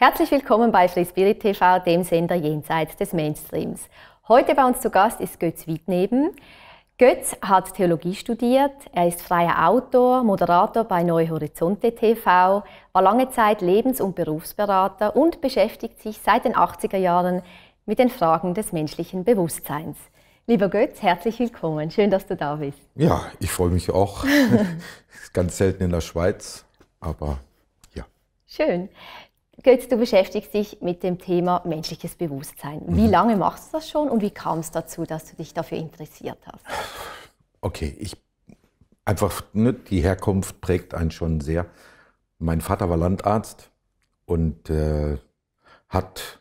Herzlich willkommen bei Schliessbirit TV, dem Sender jenseits des Mainstreams. Heute bei uns zu Gast ist Götz Wiedneben. Götz hat Theologie studiert, er ist freier Autor, Moderator bei Neue Horizonte TV, war lange Zeit Lebens- und Berufsberater und beschäftigt sich seit den 80er Jahren mit den Fragen des menschlichen Bewusstseins. Lieber Götz, herzlich willkommen. Schön, dass du da bist. Ja, ich freue mich auch. ganz selten in der Schweiz, aber ja. Schön. Götz, du beschäftigst dich mit dem Thema menschliches Bewusstsein. Wie mhm. lange machst du das schon und wie kam es dazu, dass du dich dafür interessiert hast? Okay, ich einfach, ne, die Herkunft prägt einen schon sehr. Mein Vater war Landarzt und äh, hat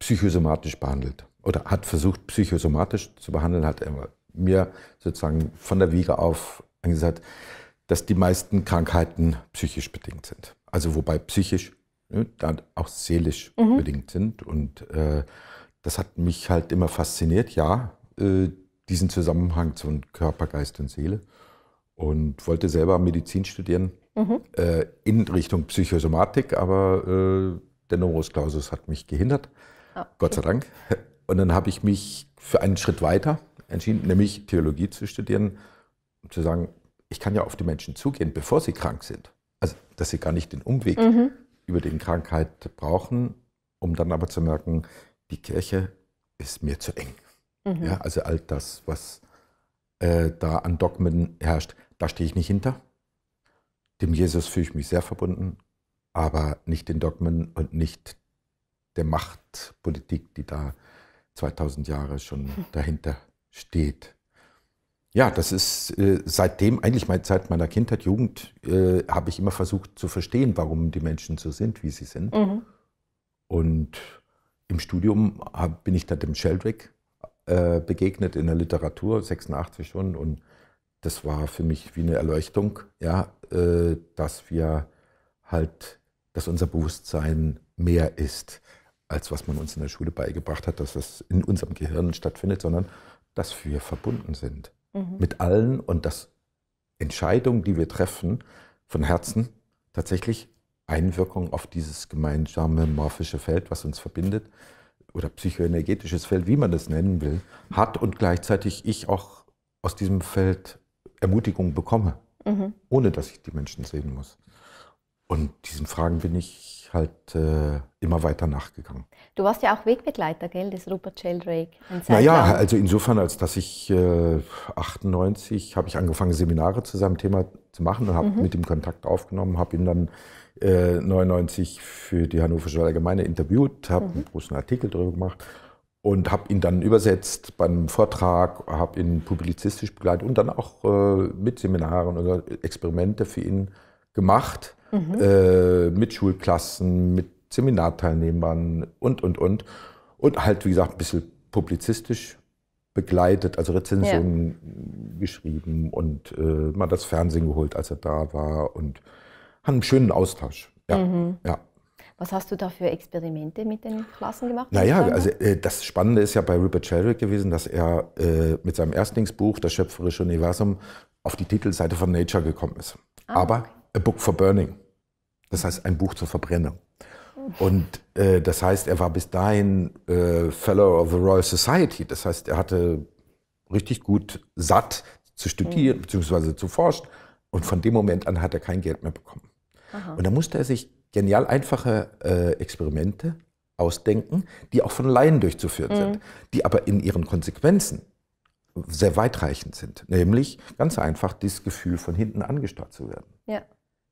psychosomatisch behandelt oder hat versucht, psychosomatisch zu behandeln, hat mir sozusagen von der Wiege auf gesagt, dass die meisten Krankheiten psychisch bedingt sind. Also wobei psychisch ne, da auch seelisch mhm. bedingt sind. Und äh, das hat mich halt immer fasziniert, ja, äh, diesen Zusammenhang zwischen Körper, Geist und Seele. Und wollte selber Medizin studieren mhm. äh, in Richtung Psychosomatik, aber äh, der Numerus Clausus hat mich gehindert. Ah, okay. Gott sei Dank. Und dann habe ich mich für einen Schritt weiter entschieden, nämlich Theologie zu studieren, um zu sagen, ich kann ja auf die Menschen zugehen, bevor sie krank sind. Also, dass sie gar nicht den Umweg mhm über den Krankheit brauchen, um dann aber zu merken, die Kirche ist mir zu eng. Mhm. Ja, also all das, was äh, da an Dogmen herrscht, da stehe ich nicht hinter. Dem Jesus fühle ich mich sehr verbunden, aber nicht den Dogmen und nicht der Machtpolitik, die da 2000 Jahre schon dahinter steht. Ja, das ist äh, seitdem, eigentlich meine, seit meiner Kindheit, Jugend, äh, habe ich immer versucht zu verstehen, warum die Menschen so sind, wie sie sind. Mhm. Und im Studium hab, bin ich dann dem Sheldrick äh, begegnet in der Literatur, 86 schon. Und das war für mich wie eine Erleuchtung, ja, äh, dass wir halt, dass unser Bewusstsein mehr ist, als was man uns in der Schule beigebracht hat, dass das in unserem Gehirn stattfindet, sondern dass wir verbunden sind. Mhm. mit allen und dass Entscheidungen, die wir treffen, von Herzen tatsächlich Einwirkung auf dieses gemeinsame morphische Feld, was uns verbindet, oder psychoenergetisches Feld, wie man das nennen will, hat und gleichzeitig ich auch aus diesem Feld Ermutigung bekomme, mhm. ohne dass ich die Menschen sehen muss. Und diesen Fragen bin ich halt äh, immer weiter nachgegangen. Du warst ja auch Wegbegleiter, gell, des Rupert Sheldrake. Naja, also insofern, als dass ich äh, 98 habe ich angefangen, Seminare zu seinem Thema zu machen und habe mhm. mit ihm Kontakt aufgenommen, habe ihn dann äh, 99 für die Hannoversche Allgemeine interviewt, habe mhm. einen großen Artikel darüber gemacht und habe ihn dann übersetzt beim Vortrag, habe ihn publizistisch begleitet und dann auch äh, mit Seminaren oder Experimente für ihn gemacht mhm. äh, mit Schulklassen, mit Seminarteilnehmern und, und, und. Und halt, wie gesagt, ein bisschen publizistisch begleitet, also Rezensionen ja. geschrieben und äh, mal das Fernsehen geholt, als er da war und haben einen schönen Austausch. Ja. Mhm. ja. Was hast du da für Experimente mit den Klassen gemacht? Naja, also äh, das Spannende ist ja bei Rupert Sheldrake gewesen, dass er äh, mit seinem Erstlingsbuch, Das schöpferische Universum, auf die Titelseite von Nature gekommen ist. Ah, Aber okay. A Book for Burning. Das heißt, ein Buch zur Verbrennung. Und äh, das heißt, er war bis dahin äh, Fellow of the Royal Society. Das heißt, er hatte richtig gut satt zu studieren mhm. bzw. zu forschen. Und von dem Moment an hat er kein Geld mehr bekommen. Aha. Und da musste er sich genial einfache äh, Experimente ausdenken, die auch von Laien durchzuführen mhm. sind, die aber in ihren Konsequenzen sehr weitreichend sind. Nämlich ganz einfach das Gefühl, von hinten angestarrt zu werden. Ja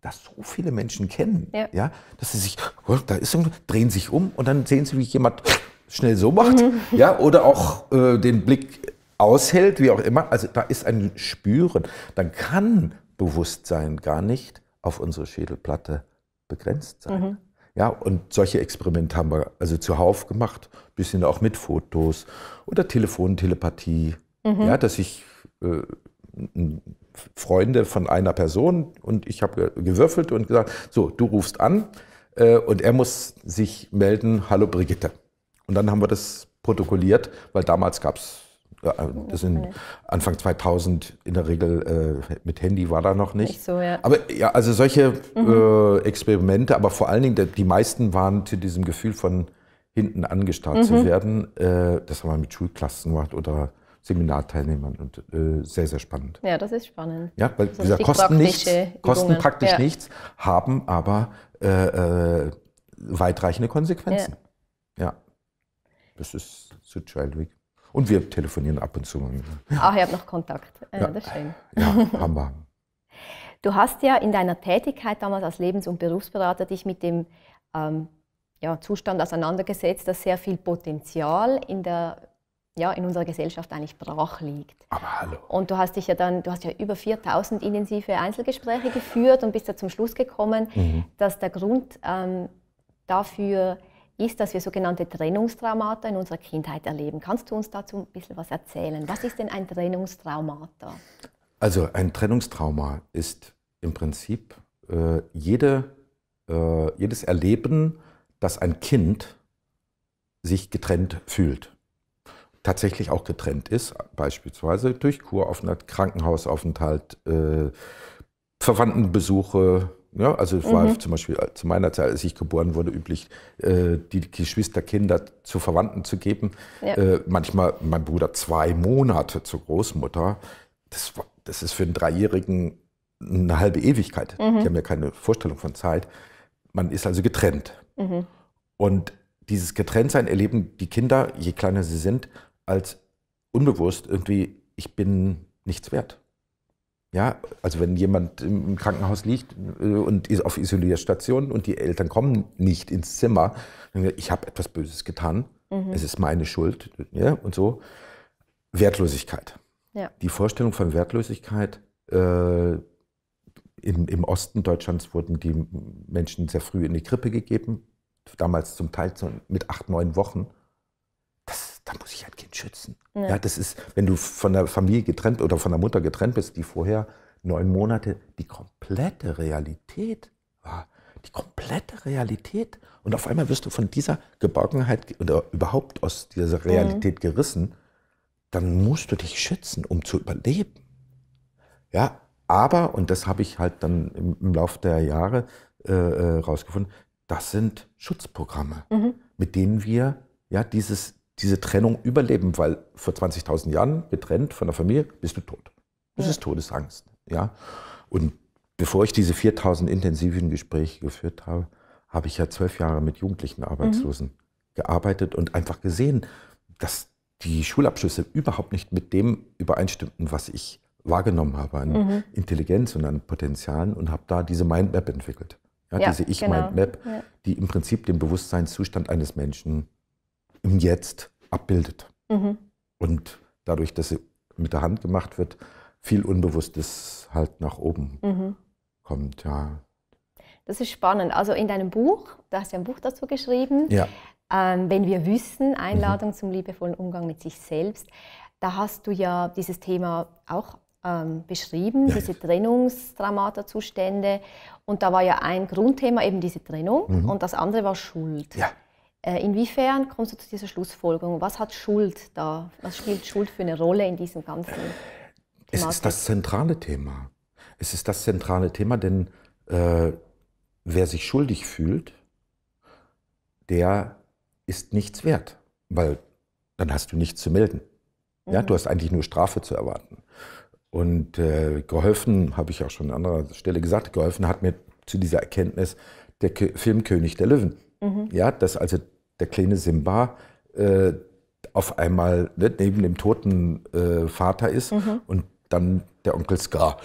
das so viele Menschen kennen, ja. ja dass sie sich, oh, da ist irgendwas, drehen sich um und dann sehen sie, wie jemand schnell so macht, mhm. ja, oder auch äh, den Blick aushält, wie auch immer. Also da ist ein Spüren. Dann kann Bewusstsein gar nicht auf unsere Schädelplatte begrenzt sein. Mhm. Ja, und solche Experimente haben wir also zuhauf gemacht, bisschen auch mit Fotos oder Telefontelepathie, mhm. ja, dass ich äh, Freunde von einer Person und ich habe gewürfelt und gesagt, so, du rufst an äh, und er muss sich melden, hallo Brigitte. Und dann haben wir das protokolliert, weil damals gab es, also oh, das sind Anfang 2000 in der Regel, äh, mit Handy war da noch nicht. nicht so, ja. Aber ja, also solche mhm. äh, Experimente, aber vor allen Dingen, die meisten waren zu diesem Gefühl von hinten angestarrt mhm. zu werden. das haben wir mit Schulklassen gemacht oder Seminarteilnehmern und äh, sehr, sehr spannend. Ja, das ist spannend. Ja, weil also dieser kosten nichts, kosten praktisch ja. nichts, haben aber äh, äh, weitreichende Konsequenzen. Ja. ja. Das ist zu Child Und wir telefonieren ab und zu. Ach, ah, ihr habt noch Kontakt. Äh, ja. Das ist schön. Ja, haben wir. Du hast ja in deiner Tätigkeit damals als Lebens- und Berufsberater dich mit dem ähm, ja, Zustand auseinandergesetzt, dass sehr viel Potenzial in der ja, in unserer Gesellschaft eigentlich brach liegt. Aber hallo. Und du hast dich ja dann, du hast ja über 4000 intensive Einzelgespräche geführt und bist ja zum Schluss gekommen, mhm. dass der Grund ähm, dafür ist, dass wir sogenannte Trennungstraumata in unserer Kindheit erleben. Kannst du uns dazu ein bisschen was erzählen? Was ist denn ein Trennungstraumata? Also ein Trennungstrauma ist im Prinzip äh, jede, äh, jedes Erleben, dass ein Kind sich getrennt fühlt tatsächlich auch getrennt ist, beispielsweise durch Kuraufenthalt, Krankenhausaufenthalt, äh, Verwandtenbesuche. Ja, also es mhm. zum Beispiel äh, zu meiner Zeit, als ich geboren wurde, üblich, äh, die Geschwisterkinder zu Verwandten zu geben. Ja. Äh, manchmal mein Bruder zwei Monate zur Großmutter. Das, war, das ist für einen Dreijährigen eine halbe Ewigkeit. Mhm. Die haben ja keine Vorstellung von Zeit. Man ist also getrennt. Mhm. Und dieses Getrenntsein erleben die Kinder, je kleiner sie sind, als unbewusst irgendwie, ich bin nichts wert. Ja, also wenn jemand im Krankenhaus liegt äh, und ist auf Isolierstation und die Eltern kommen nicht ins Zimmer, dann sagen, ich habe etwas Böses getan, mhm. es ist meine Schuld ja, und so. Wertlosigkeit. Ja. Die Vorstellung von Wertlosigkeit, äh, im, im Osten Deutschlands wurden die Menschen sehr früh in die Krippe gegeben, damals zum Teil mit acht, neun Wochen da muss ich ein halt Kind schützen. Ja. ja. das ist, wenn du von der Familie getrennt oder von der Mutter getrennt bist, die vorher neun Monate die komplette Realität war. Die komplette Realität. Und auf einmal wirst du von dieser Geborgenheit oder überhaupt aus dieser mhm. Realität mhm. gerissen. Dann musst du dich schützen, um zu überleben. Ja, aber, und das habe ich halt dann im, im Laufe der Jahre äh, äh, rausgefunden, das sind Schutzprogramme, mhm. mit denen wir ja dieses diese Trennung überleben, weil vor 20.000 Jahren getrennt von der Familie bist du tot. Das ja. ist Todesangst. Ja? Und bevor ich diese 4.000 intensiven Gespräche geführt habe, habe ich ja zwölf Jahre mit jugendlichen mhm. Arbeitslosen mhm. gearbeitet und einfach gesehen, dass die Schulabschlüsse überhaupt nicht mit dem übereinstimmten, was ich wahrgenommen habe an mhm. Intelligenz und an Potenzialen und habe da diese Mindmap entwickelt. Ja, ja diese Ich-Mindmap, genau. ja. die im Prinzip den Bewusstseinszustand eines Menschen im Jetzt abbildet. Mhm. Und dadurch, dass sie mit der Hand gemacht wird, viel Unbewusstes halt nach oben mhm. kommt. Ja. Das ist spannend. Also in deinem Buch, da hast ja ein Buch dazu geschrieben, ja. ähm, wenn wir wissen, Einladung mhm. zum liebevollen Umgang mit sich selbst, da hast du ja dieses Thema auch ähm, beschrieben, ja, diese Trennungsdramatazustände. Und da war ja ein Grundthema eben diese Trennung mhm. und das andere war Schuld. Ja. Äh, inwiefern kommst du zu dieser Schlussfolgerung? Was hat Schuld da? Was spielt Schuld für eine Rolle in diesem ganzen? Es ist das zentrale Thema. Es ist das zentrale Thema, denn äh, wer sich schuldig fühlt, der ist nichts wert, weil dann hast du nichts zu melden. Mhm. du hast eigentlich nur Strafe zu erwarten. Und äh, geholfen, habe ich auch schon an anderer Stelle gesagt, geholfen hat mir zu dieser Erkenntnis der K Filmkönig der Löwen. Mhm. Ja, dass also der kleine Simba äh, auf einmal ne, neben dem toten äh, Vater ist mhm. und dann der Onkel Scar.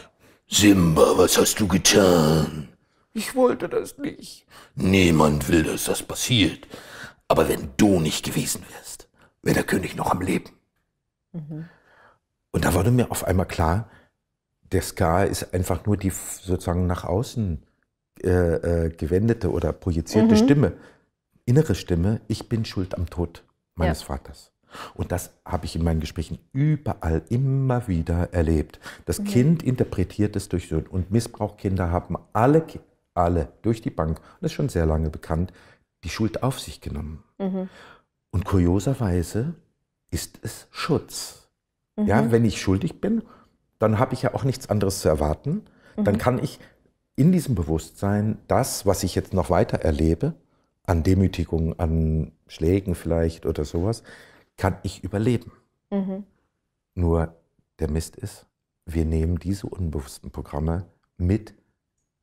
Simba, was hast du getan? Ich wollte das nicht. Niemand will, dass das passiert. Aber wenn du nicht gewesen wärst, wäre der König noch am Leben. Mhm. Und da wurde mir auf einmal klar, der Scar ist einfach nur die sozusagen nach außen äh, äh, gewendete oder projizierte mhm. Stimme innere Stimme, ich bin schuld am Tod meines ja. Vaters. Und das habe ich in meinen Gesprächen überall immer wieder erlebt. Das mhm. Kind interpretiert es durch so und Missbrauchkinder haben alle, alle durch die Bank, das ist schon sehr lange bekannt, die Schuld auf sich genommen. Mhm. Und kurioserweise ist es Schutz. Mhm. Ja, wenn ich schuldig bin, dann habe ich ja auch nichts anderes zu erwarten. Dann mhm. kann ich in diesem Bewusstsein das, was ich jetzt noch weiter erlebe, an Demütigung, an Schlägen vielleicht oder sowas, kann ich überleben. Mhm. Nur der Mist ist, wir nehmen diese unbewussten Programme mit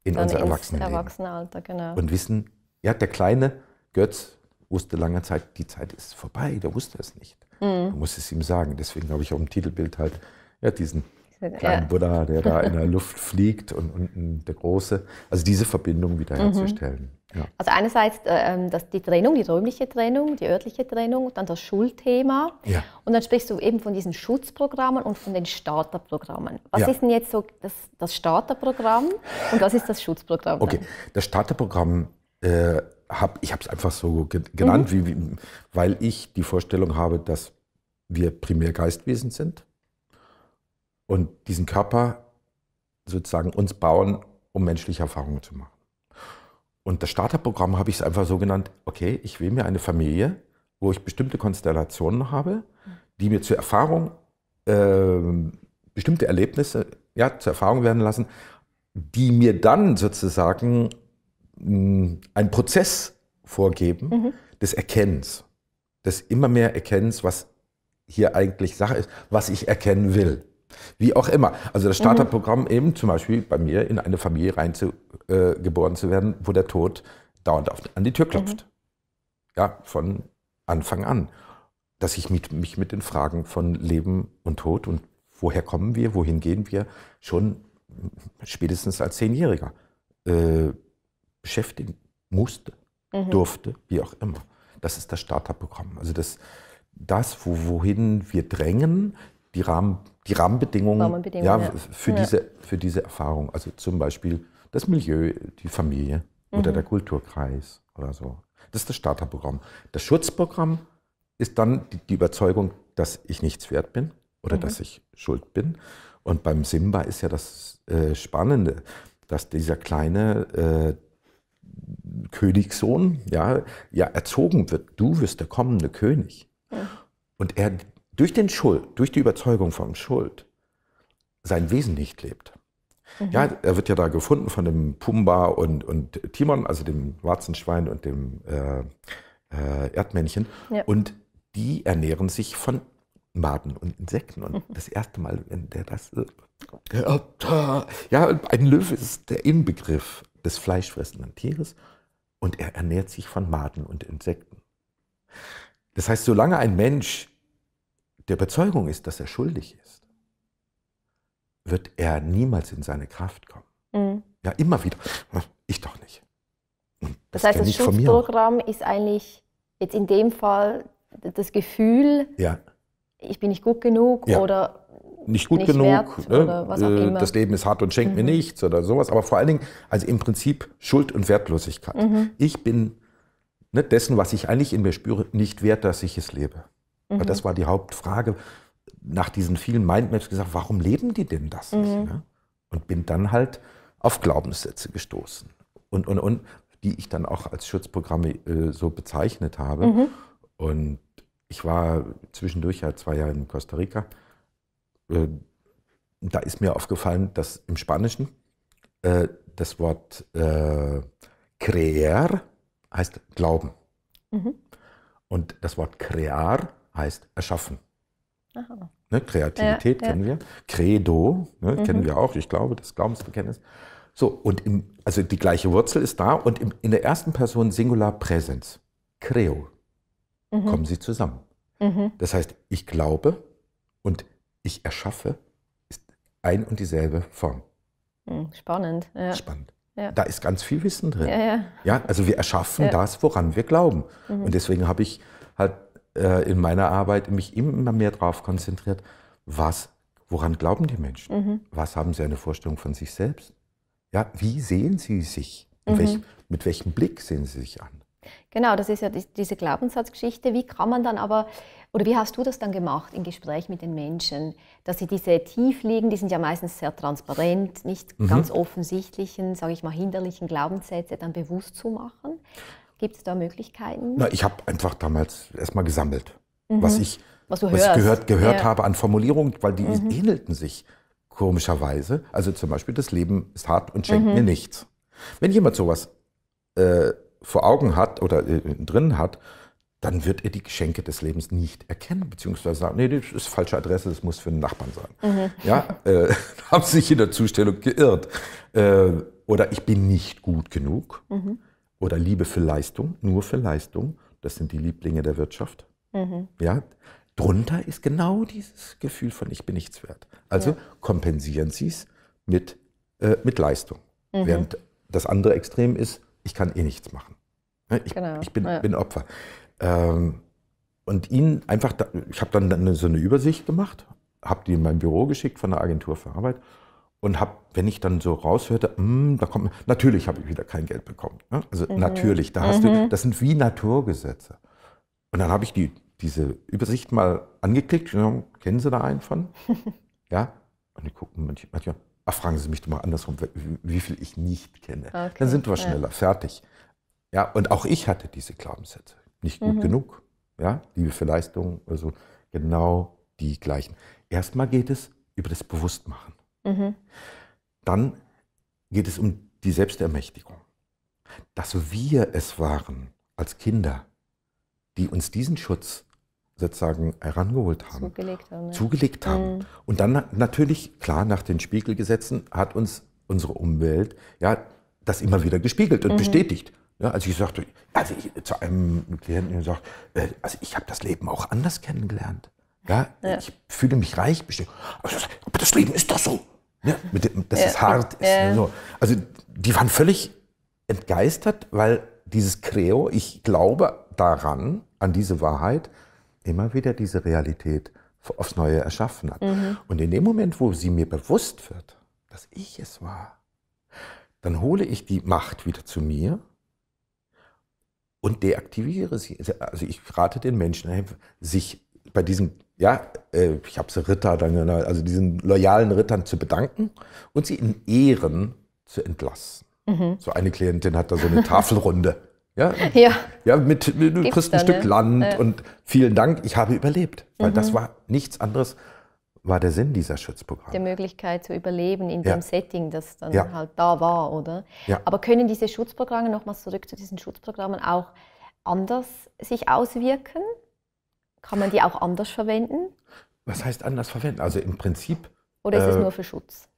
in Dann unser Erwachsenenleben. Erwachsenenalter, genau. Und wissen, ja, der kleine Götz wusste lange Zeit, die Zeit ist vorbei, der wusste es nicht. Mhm. Man muss es ihm sagen. Deswegen habe ich auch im Titelbild halt ja, diesen kleinen ja. Buddha, der da in der Luft fliegt und unten der Große. Also diese Verbindung wiederherzustellen. Mhm. Ja. Also einerseits äh, ähm, das, die Trennung, die räumliche Trennung, die örtliche Trennung, dann das Schulthema. Ja. Und dann sprichst du eben von diesen Schutzprogrammen und von den Starterprogrammen. Was ist denn jetzt so das, das, Starterprogramm und was ist das Schutzprogramm? Okay, das Starterprogramm. Äh, hab, ich habe es einfach so genannt, mhm. wie, wie, weil ich die Vorstellung habe, dass wir primär Geistwesen sind und diesen Körper sozusagen uns bauen, um menschliche Erfahrungen zu machen. Und das Starterprogramm habe ich es einfach so genannt, okay, ich will mir eine Familie, wo ich bestimmte Konstellationen habe, die mir zur Erfahrung, äh, bestimmte Erlebnisse ja, zur Erfahrung werden lassen, die mir dann sozusagen mh, hm, einen Prozess vorgeben mhm. des Erkennens, des immer mehr Erkennens, was hier eigentlich Sache ist, was ich erkennen will. Wie auch immer. Also das mhm. Starterprogramm mhm. eben zum Beispiel bei mir in eine Familie reingeboren äh, zu werden, wo der Tod dauernd auf, an die Tür klopft. Mhm. Ja, von Anfang an. Dass ich mit, mich mit den Fragen von Leben und Tod und woher kommen wir, wohin gehen wir, schon spätestens als Zehnjähriger äh, beschäftigen musste, mhm. durfte, wie auch immer. Das ist das Starterprogramm. Also das, das wo, wohin wir drängen, die, Rahmen, die Rahmenbedingungen, Rahmenbedingungen ja, für, ja. Diese, für diese Erfahrung. Also zum Beispiel das Milieu, die Familie mhm. oder der Kulturkreis oder so. Das ist das Starterprogramm. Das Schutzprogramm ist dann die, die Überzeugung, dass ich nichts wert bin oder mhm. dass ich schuld bin. Und beim Simba ist ja das äh, Spannende, dass dieser kleine äh, Königssohn ja, ja erzogen wird. Du wirst der kommende König. Mhm. Und er durch den Schuld, durch die Überzeugung von Schuld sein Wesen nicht lebt. Mhm. Ja, er wird ja da gefunden von dem Pumba und, und Timon, also dem Warzenschwein und dem äh, äh, Erdmännchen. Ja. Und die ernähren sich von Maden und Insekten. Und mhm. das erste Mal, wenn der das. Äh, ja, ein Löwe ist der Inbegriff des fleischfressenden Tieres und er ernährt sich von Maden und Insekten. Das heißt, solange ein Mensch der Überzeugung ist, dass er schuldig ist, wird er niemals in seine Kraft kommen. Mhm. Ja, immer wieder. Ich doch nicht. Das, das heißt, das Schutzprogramm ist eigentlich jetzt in dem Fall das Gefühl, ja. ich bin nicht gut genug ja. oder nicht gut nicht genug, wert, ne? Äh, das Leben ist hart und schenkt mhm. mir nichts oder sowas. Aber vor allen Dingen, also im Prinzip Schuld und Wertlosigkeit. Mhm. Ich bin ne, dessen, was ich eigentlich in mir spüre, nicht wert, dass ich es lebe. Mhm. Das war die Hauptfrage nach diesen vielen Mindmaps gesagt, warum leben die denn das mhm. nicht? Ne? Und bin dann halt auf Glaubenssätze gestoßen. Und, und, und die ich dann auch als Schutzprogramme äh, so bezeichnet habe. Mhm. Und ich war zwischendurch ja zwei Jahre in Costa Rica. Äh, da ist mir aufgefallen, dass im Spanischen äh, das Wort äh, creer heißt Glauben. Mhm. Und das Wort crear heißt erschaffen. Ne, Kreativität ja, kennen ja. wir. Credo ne, mhm. kennen wir auch. Ich glaube, das Glaubensbekenntnis. So, und im, also die gleiche Wurzel ist da und im, in der ersten Person Singular Präsenz, Creo. Mhm. Kommen sie zusammen. Mhm. Das heißt, ich glaube und ich erschaffe ist ein und dieselbe Form. Hm, spannend. Ja. Spannend. Ja. Da ist ganz viel Wissen drin. Ja, ja. also wir erschaffen das, woran wir glauben. Mhm. Und deswegen habe ich halt äh, in meiner Arbeit mich immer mehr darauf konzentriert, was, woran glauben die Menschen? Mhm. Was haben sie eine Vorstellung von sich selbst? Ja, wie sehen sie sich? Mhm. Welch, mit welchem Blick sehen sie sich an? Genau, das ist ja diese Glaubenssatzgeschichte. Wie kann man dann aber, oder wie hast du das dann gemacht im Gespräch mit den Menschen, dass sie diese tief liegen, die sind ja meistens sehr transparent, nicht mhm. ganz offensichtlichen, sage ich mal, hinderlichen Glaubenssätze dann bewusst zu machen? Gibt es da Möglichkeiten? Na, ich habe einfach damals erstmal gesammelt, mhm. was ich, was was ich gehört, gehört ja. habe an Formulierungen, weil die mhm. ähnelten sich komischerweise. Also zum Beispiel, das Leben ist hart und schenkt mhm. mir nichts. Wenn jemand sowas äh, vor Augen hat oder äh, drin hat, dann wird er die Geschenke des Lebens nicht erkennen, beziehungsweise sagen, nee, das ist falsche Adresse, das muss für einen Nachbarn sein. Mhm. Ja, äh, haben sich in der Zustellung geirrt. Äh, oder ich bin nicht gut genug. Mhm. Oder Liebe für Leistung, nur für Leistung. Das sind die Lieblinge der Wirtschaft. Mhm. Ja, drunter ist genau dieses Gefühl von ich bin nichts wert. Also ja. kompensieren Sie es mit, äh, mit Leistung. Mhm. Während das andere Extrem ist, ich kann eh nichts machen. Ne, ich, genau. ich bin, ja. bin, Opfer. Ähm, und ihnen einfach, da, ich habe dann so eine Übersicht gemacht, habe die in mein Büro geschickt von der Agentur für Arbeit und habe, wenn ich dann so raushörte, hm, da kommt, natürlich habe ich wieder kein Geld bekommen. Ne? Also mhm. natürlich, da hast mhm. du, das sind wie Naturgesetze. Und dann habe ich die, diese Übersicht mal angeklickt, und, kennen Sie da einen von? ja? Und die gucken manchmal, ach, fragen Sie mich doch mal andersrum, wie, wie viel ich nicht kenne. Okay. Dann sind wir schneller, ja. fertig. Ja, und auch ich hatte diese Glaubenssätze. Nicht gut mhm. genug, ja, Liebe für Leistung, also genau die gleichen. Erstmal geht es über das Bewusstmachen. Mhm. Dann geht es um die Selbstermächtigung. Dass wir es waren als Kinder, die uns diesen Schutz sozusagen herangeholt haben, zugelegt haben. Ja. Zugelegt haben. Mhm. Und dann natürlich, klar, nach den Spiegelgesetzen hat uns unsere Umwelt ja das immer wieder gespiegelt und mhm. bestätigt. Ja, also ich sagte, also ich, zu einem Klienten gesagt, äh, also ich habe das Leben auch anders kennengelernt. Ja, ja. ich fühle mich reich bestimmt. Aber das Leben ist doch so. Ja, ne? dem, dass ja. es hart ist. So. Also die waren völlig entgeistert, weil dieses Creo, ich glaube daran, an diese Wahrheit, immer wieder diese Realität aufs Neue erschaffen hat. Mhm. Und in dem Moment, wo sie mir bewusst wird, dass ich es war, dann hole ich die Macht wieder zu mir und deaktiviere sie. Also ich rate den Menschen, sich bei diesem ja, äh, ich habe sie Ritter dann genannt, also diesen loyalen Rittern zu bedanken und sie in Ehren zu entlassen. Mhm. So eine Klientin hat da so eine Tafelrunde. Ja, ja. ja mit, mit du kriegst ein Stück ne? Land ja. und vielen Dank, ich habe überlebt. Weil mhm. das war nichts anderes, war der Sinn dieser Schutzprogramme. Die Möglichkeit zu überleben in ja. dem Setting, das dann ja. halt da war, oder? Ja. Aber können diese Schutzprogramme, nochmals zurück zu diesen Schutzprogrammen, auch anders sich auswirken? Kann man die auch anders verwenden? Was heißt anders verwenden? Also im Prinzip. Oder ist es äh, nur für Schutz?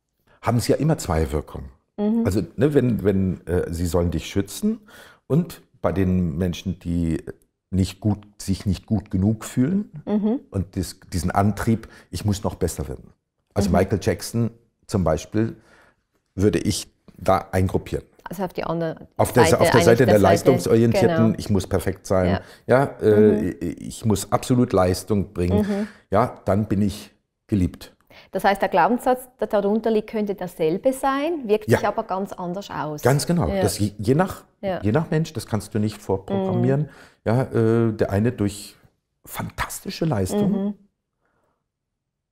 Haben sie ja immer zwei Wirkungen. Mhm. Also, ne, wenn, wenn äh, sie sollen dich schützen und bei den Menschen, die nicht gut, sich nicht gut genug fühlen mhm. und dis, diesen Antrieb, ich muss noch besser werden. Also mhm. Michael Jackson zum Beispiel würde ich da eingruppieren also auf die andere auf der, Seite, auf der, Seite der, der leistungsorientierten, Genau. ich muss perfekt sein, ja, ja äh, mhm. ich muss absolut Leistung bringen, mhm. ja, dann bin ich geliebt. Das heißt, der Glaubenssatz, der darunter liegt, könnte derselbe sein, wirkt ja. sich aber ganz anders aus. Ganz genau. Ja. Das, je, je, nach, ja. je nach Mensch, das kannst du nicht vorprogrammieren. Mhm. Ja, äh, der eine durch fantastische Leistung, mhm.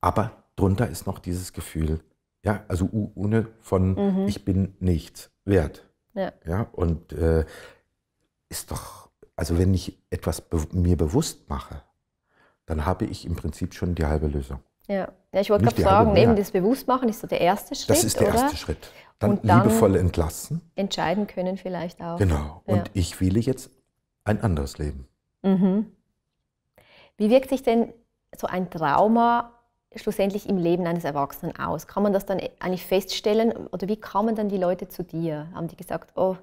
aber drunter ist noch dieses Gefühl, ja, also ohne von mhm. ich bin nichts wert. Ja. ja und äh, ist doch, also wenn ich etwas be mir bewusst mache, dann habe ich im Prinzip schon die halbe Lösung. Ja, ja ich wollte gerade sagen, eben das Bewusstmachen ist so der erste Schritt. Das ist der oder? erste Schritt. Dann, und dann liebevoll entlassen. Entscheiden können vielleicht auch. Genau. Und ja. ich wähle jetzt ein anderes Leben. Mhm. Wie wirkt sich denn so ein Trauma schlussendlich im Leben eines Erwachsenen aus? Kann man das dann eigentlich feststellen oder wie kamen dann die Leute zu dir? Haben die gesagt, oh,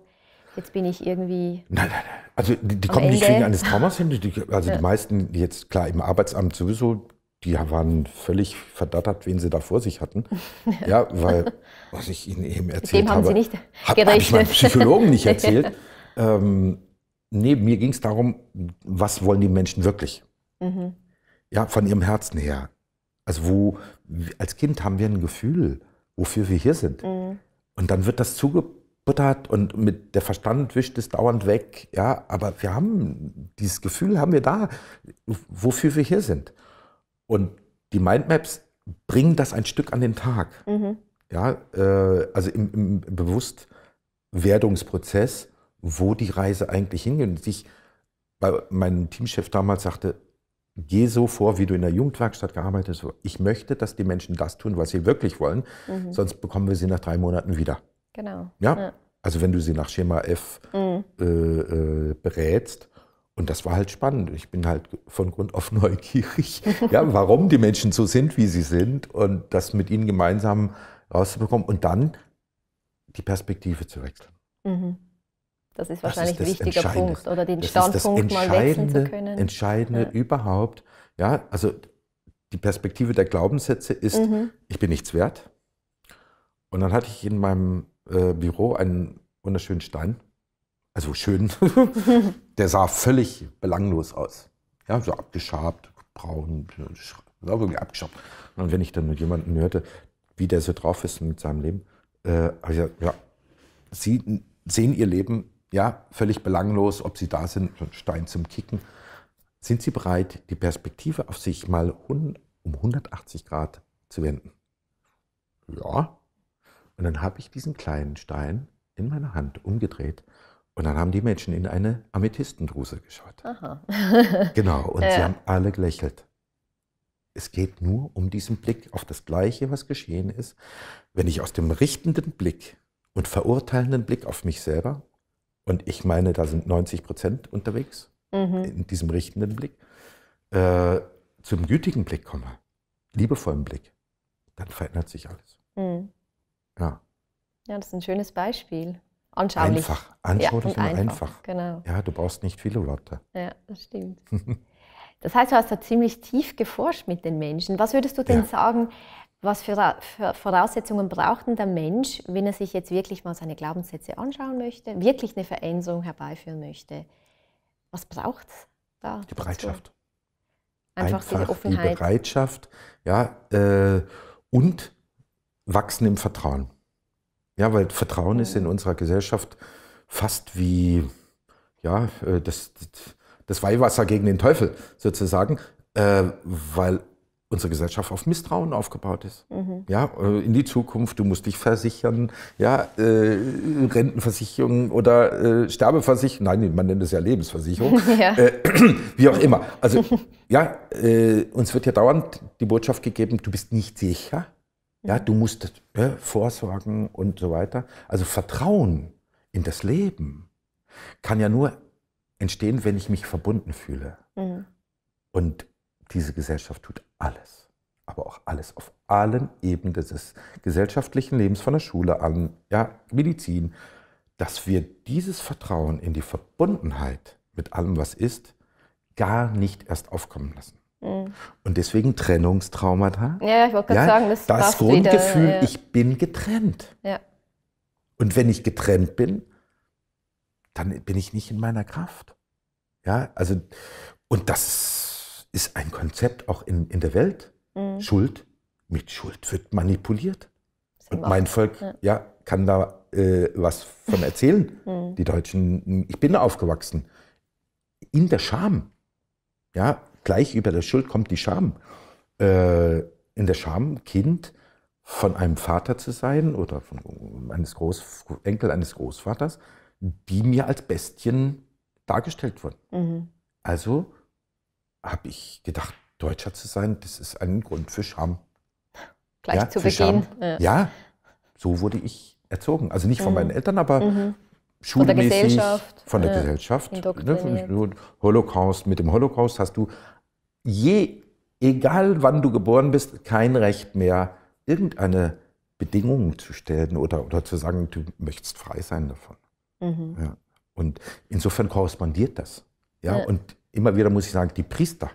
jetzt bin ich irgendwie. Nein, nein, nein. Also die, die kommen Ende. nicht wegen eines Traumas hin. Die, also ja. die meisten jetzt klar im Arbeitsamt sowieso, die waren völlig verdattert, wen sie da vor sich hatten. Ja, ja weil was ich ihnen eben erzählt Dem haben habe, sie nicht habe hab ich meinem Psychologen nicht erzählt. ähm, nee, mir ging es darum, was wollen die Menschen wirklich? Mhm. Ja, von ihrem Herzen her. Also wo, als Kind haben wir ein Gefühl, wofür wir hier sind. Mhm. Und dann wird das zugebuttert und mit der Verstand wischt es dauernd weg. Ja, aber wir haben, dieses Gefühl haben wir da, wofür wir hier sind. Und die Mindmaps bringen das ein Stück an den Tag. Mhm. Ja, äh, also im, im Bewusstwerdungsprozess, wo die Reise eigentlich hingeht. Und sich, bei meinem Teamchef damals sagte, geh so vor, wie du in der Jugendwerkstatt gearbeitet hast. Ich möchte, dass die Menschen das tun, was sie wirklich wollen, mhm. sonst bekommen wir sie nach drei Monaten wieder. Genau. Ja? ja. Also wenn du sie nach Schema F mhm. äh, äh, berätst. Und das war halt spannend. Ich bin halt von Grund auf neugierig, ja, warum die Menschen so sind, wie sie sind und das mit ihnen gemeinsam rauszubekommen und dann die Perspektive zu wechseln. Mhm. Das ist wahrscheinlich das ist ein wichtiger Punkt. Oder den das Standpunkt mal wechseln zu können. Entscheidende ja. überhaupt. Ja, also die Perspektive der Glaubenssätze ist, mhm. ich bin nichts wert. Und dann hatte ich in meinem äh, Büro einen wunderschönen Stein. Also schön. der sah völlig belanglos aus. Ja, so abgeschabt, braun, irgendwie abgeschabt. Und wenn ich dann mit jemandem hörte, wie der so drauf ist mit seinem Leben, äh, habe ich gesagt, ja, sie sehen ihr Leben ja, völlig belanglos, ob sie da sind, Stein zum Kicken. Sind sie bereit, die Perspektive auf sich mal um 180 Grad zu wenden? Ja. Und dann habe ich diesen kleinen Stein in meiner Hand umgedreht und dann haben die Menschen in eine Amethystendruse geschaut. Aha. genau, und ja. sie haben alle gelächelt. Es geht nur um diesen Blick auf das Gleiche, was geschehen ist. Wenn ich aus dem richtenden Blick und verurteilenden Blick auf mich selber und ich meine, da sind 90 Prozent unterwegs mhm. in diesem richtenden Blick. Äh, zum gütigen Blick komme, liebevollen Blick, dann verändert sich alles. Mhm. Ja. Ja, das ist ein schönes Beispiel. Anschaulich. Einfach, anschaulich ja, und, und einfach. einfach. Genau. Ja, du brauchst nicht viele Worte. Ja, das stimmt. Das heißt, du hast da ziemlich tief geforscht mit den Menschen. Was würdest du denn ja. sagen, was für, für Voraussetzungen braucht denn der Mensch, wenn er sich jetzt wirklich mal seine Glaubenssätze anschauen möchte, wirklich eine Veränderung herbeiführen möchte? Was braucht es da? Die Bereitschaft. Einfach, Einfach, diese Offenheit. Die Bereitschaft, ja, äh, und wachsen im Vertrauen. Ja, weil Vertrauen ist in mhm. unserer Gesellschaft fast wie ja, äh, das, das Weihwasser gegen den Teufel sozusagen, äh, weil unsere Gesellschaft auf Misstrauen aufgebaut ist. Mhm. Ja, äh, in die Zukunft, du musst dich versichern, ja, äh, Rentenversicherung oder äh, Sterbeversicherung, nein, man nennt es ja Lebensversicherung, ja. Äh, wie auch immer. Also ja, äh, uns wird ja dauernd die Botschaft gegeben, du bist nicht sicher, ja, mhm. du musst äh, vorsorgen und so weiter. Also Vertrauen in das Leben kann ja nur entstehen, wenn ich mich verbunden fühle. Mhm. Und diese Gesellschaft tut alles, aber auch alles auf allen Ebenen des gesellschaftlichen Lebens, von der Schule an, ja, Medizin, dass wir dieses Vertrauen in die Verbundenheit mit allem, was ist, gar nicht erst aufkommen lassen. Mhm. Und deswegen Trennungstrauma da. Ja, ich wollte gerade ja, sagen, das, das Grundgefühl, wieder, äh, ja. ich bin getrennt. Ja. Und wenn ich getrennt bin, dann bin ich nicht in meiner Kraft. Ja, also, und das ist ist ein Konzept auch in, in der Welt. Mhm. Schuld, mit Schuld wird manipuliert. Und mein Volk ja. ja kann da äh, was von erzählen. Mhm. Die Deutschen, ich bin aufgewachsen in der Scham. Ja, gleich über der Schuld kommt die Scham. Äh, in der Scham, Kind von einem Vater zu sein oder von eines Groß, Enkel eines Großvaters, die mir als Bestien dargestellt wurden. Mhm. Also habe ich gedacht, Deutscher zu sein, das ist ein Grund für Scham. Gleich ja, zu Beginn. Ja. ja. so wurde ich erzogen. Also nicht von mhm. meinen Eltern, aber mhm. schulmäßig. Von der Gesellschaft. Von der ja. Gesellschaft. Ne? Holocaust, mit dem Holocaust hast du je, egal wann du geboren bist, kein Recht mehr, irgendeine Bedingung zu stellen oder, oder zu sagen, du möchtest frei sein davon. Mhm. Ja. Und insofern korrespondiert das. Ja, ja. Und immer wieder muss ich sagen, die Priester,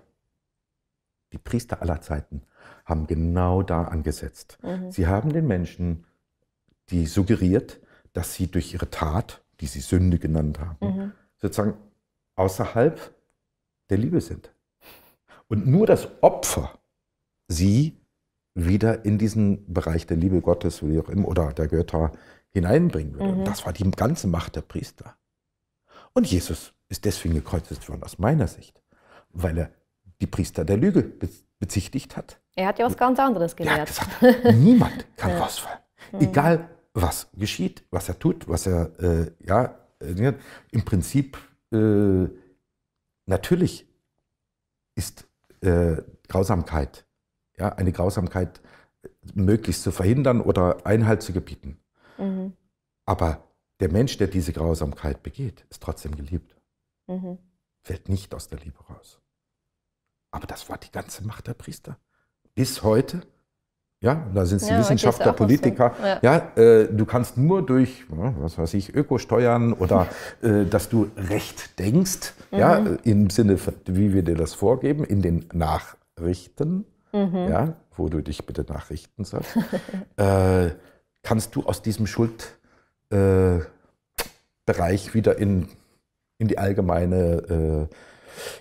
die Priester aller Zeiten haben genau da angesetzt. Mhm. Sie haben den Menschen, die suggeriert, dass sie durch ihre Tat, die sie Sünde genannt haben, mhm. sozusagen außerhalb der Liebe sind. Und nur das Opfer sie wieder in diesen Bereich der Liebe Gottes wie auch immer, oder der Götter hineinbringen würde. Mhm. Und das war die ganze Macht der Priester. Und Jesus ist deswegen gekreuzigt worden, aus meiner Sicht, weil er die Priester der Lüge bezichtigt hat. Er hat ja was ganz anderes gelehrt. Er hat gesagt, niemand kann rausfallen. Hm. Egal, was geschieht, was er tut, was er, äh, ja, äh, im Prinzip, äh, natürlich ist äh, Grausamkeit, ja, eine Grausamkeit äh, möglichst zu verhindern oder Einhalt zu gebieten. Mhm. Aber der Mensch, der diese Grausamkeit begeht, ist trotzdem geliebt. Mhm. Fällt nicht aus der Liebe raus. Aber das war die ganze Macht der Priester. Bis heute, ja, da sind es die ja, Wissenschaftler, Politiker. Ja, ja äh, du kannst nur durch, was weiß ich, Ökosteuern oder äh, dass du recht denkst, mhm. ja, äh, im Sinne, wie wir dir das vorgeben, in den Nachrichten, mhm. ja, wo du dich bitte nachrichten sollst, äh, kannst du aus diesem Schuld äh, Bereich wieder in, in die allgemeine äh,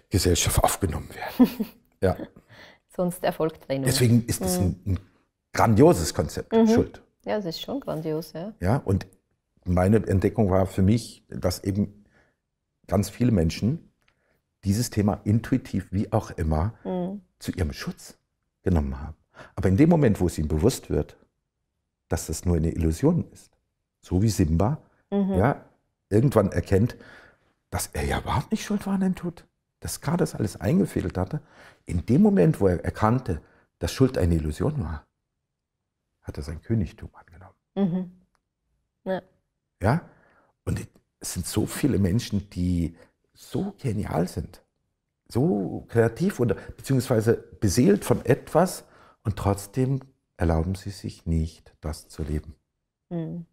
Gesellschaft aufgenommen werden. ja. Sonst erfolgt eh Trennung. Deswegen ist es mhm. ein, ein, grandioses Konzept, mhm. Schuld. Ja, es ist schon grandios, ja. Ja, und meine Entdeckung war für mich, dass eben ganz viele Menschen dieses Thema intuitiv, wie auch immer, mhm. zu ihrem Schutz genommen haben. Aber in dem Moment, wo es ihnen bewusst wird, dass das nur eine Illusion ist, so wie Simba, mhm. ja, irgendwann erkennt, dass er ja überhaupt nicht schuld war an dem Tod, dass gerade das alles eingefädelt hatte. In dem Moment, wo er erkannte, dass Schuld eine Illusion war, hat er sein Königtum angenommen. Mhm. Ja. ja. Und es sind so viele Menschen, die so genial sind, so kreativ oder beziehungsweise beseelt von etwas und trotzdem erlauben sie sich nicht, das zu leben. Mhm.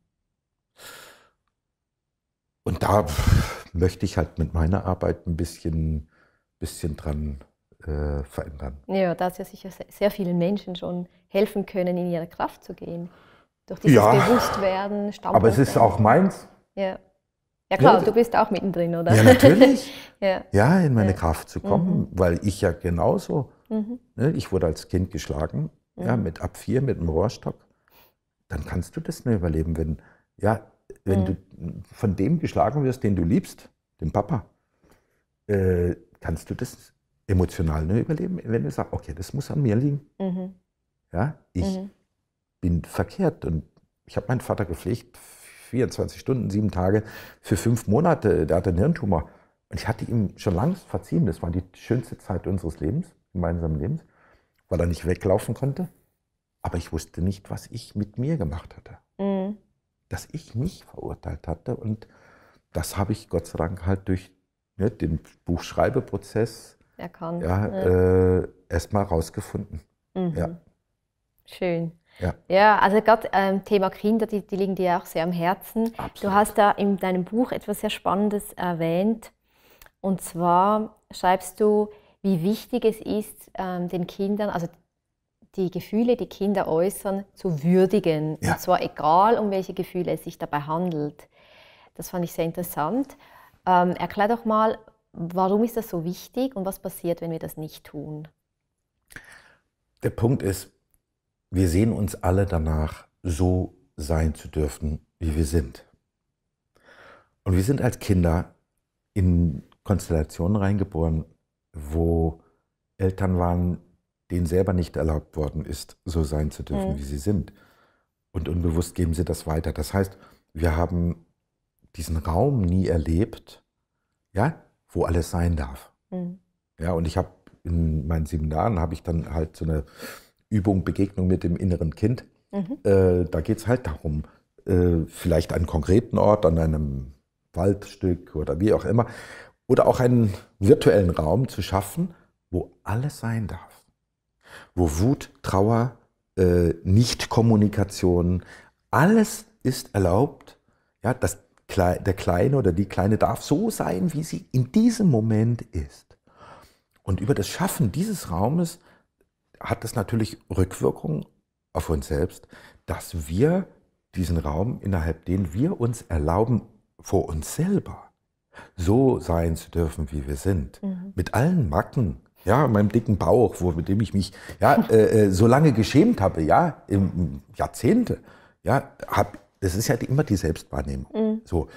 Und da möchte ich halt mit meiner Arbeit ein bisschen, bisschen dran äh, verändern. Ja, da es ja sicher sehr vielen Menschen schon helfen können, in ihre Kraft zu gehen. Durch dieses ja, Bewusstwerden, Standpunkt Aber es ist auch meins. Ja. Ja klar, ja, du bist auch mittendrin, oder? Ja, natürlich. ja. ja. in meine ja. Kraft zu kommen, mhm. weil ich ja genauso, mhm. ne, ich wurde als Kind geschlagen, mhm. ja, mit Ab 4, mit einem Rohrstock. Dann kannst du das nur überleben, wenn, ja, wenn mhm. du von dem geschlagen wirst, den du liebst, dem Papa, äh, kannst du das emotional nur ne, überleben, wenn du sagst, okay, das muss an mir liegen. Mhm. Ja, ich mhm. bin verkehrt und ich habe meinen Vater gepflegt 24 Stunden, sieben Tage für fünf Monate. Der hatte einen Hirntumor. Und ich hatte ihm schon langsam verziehen. Das war die schönste Zeit unseres Lebens, gemeinsamen Lebens, weil er nicht weglaufen konnte. Aber ich wusste nicht, was ich mit mir gemacht hatte dass ich mich verurteilt hatte. Und das habe ich Gott sei Dank halt durch ne, den Buchschreibeprozess Erkannt, ja, ja. Äh, erstmal rausgefunden. Mhm. Ja. Schön. Ja. ja, also gerade ähm, Thema Kinder, die, die, liegen dir auch sehr am Herzen. Absolut. Du hast da in deinem Buch etwas sehr Spannendes erwähnt. Und zwar schreibst du, wie wichtig es ist, ähm, den Kindern, also die Gefühle, die Kinder äußern, zu würdigen. Ja. Und zwar egal, um welche Gefühle es sich dabei handelt. Das fand ich sehr interessant. Ähm, erklär doch mal, warum ist das so wichtig und was passiert, wenn wir das nicht tun? Der Punkt ist, wir sehen uns alle danach, so sein zu dürfen, wie wir sind. Und wir sind als Kinder in Konstellationen reingeboren, wo Eltern waren, denen selber nicht erlaubt worden ist, so sein zu dürfen, mhm. wie sie sind. Und unbewusst geben sie das weiter. Das heißt, wir haben diesen Raum nie erlebt, ja, wo alles sein darf. Mhm. Ja, und ich habe in meinen Seminaren habe ich dann halt so eine Übung Begegnung mit dem inneren Kind. Mhm. Äh, da geht es halt darum, äh, vielleicht einen konkreten Ort an einem Waldstück oder wie auch immer, oder auch einen virtuellen Raum zu schaffen, wo alles sein darf wo Wut, Trauer, äh, Nichtkommunikation, alles ist erlaubt. Ja, das, der Kleine oder die Kleine darf so sein, wie sie in diesem Moment ist. Und über das Schaffen dieses Raumes hat das natürlich Rückwirkungen auf uns selbst, dass wir diesen Raum, innerhalb den wir uns erlauben, vor uns selber so sein zu dürfen, wie wir sind. Mhm. Mit allen Macken, ja, meinem dicken Bauch, wo, mit dem ich mich ja, äh, äh, so lange geschämt habe, ja, im, Jahrzehnte, ja, hab, das ist ja die, immer die Selbstwahrnehmung. Mhm. So.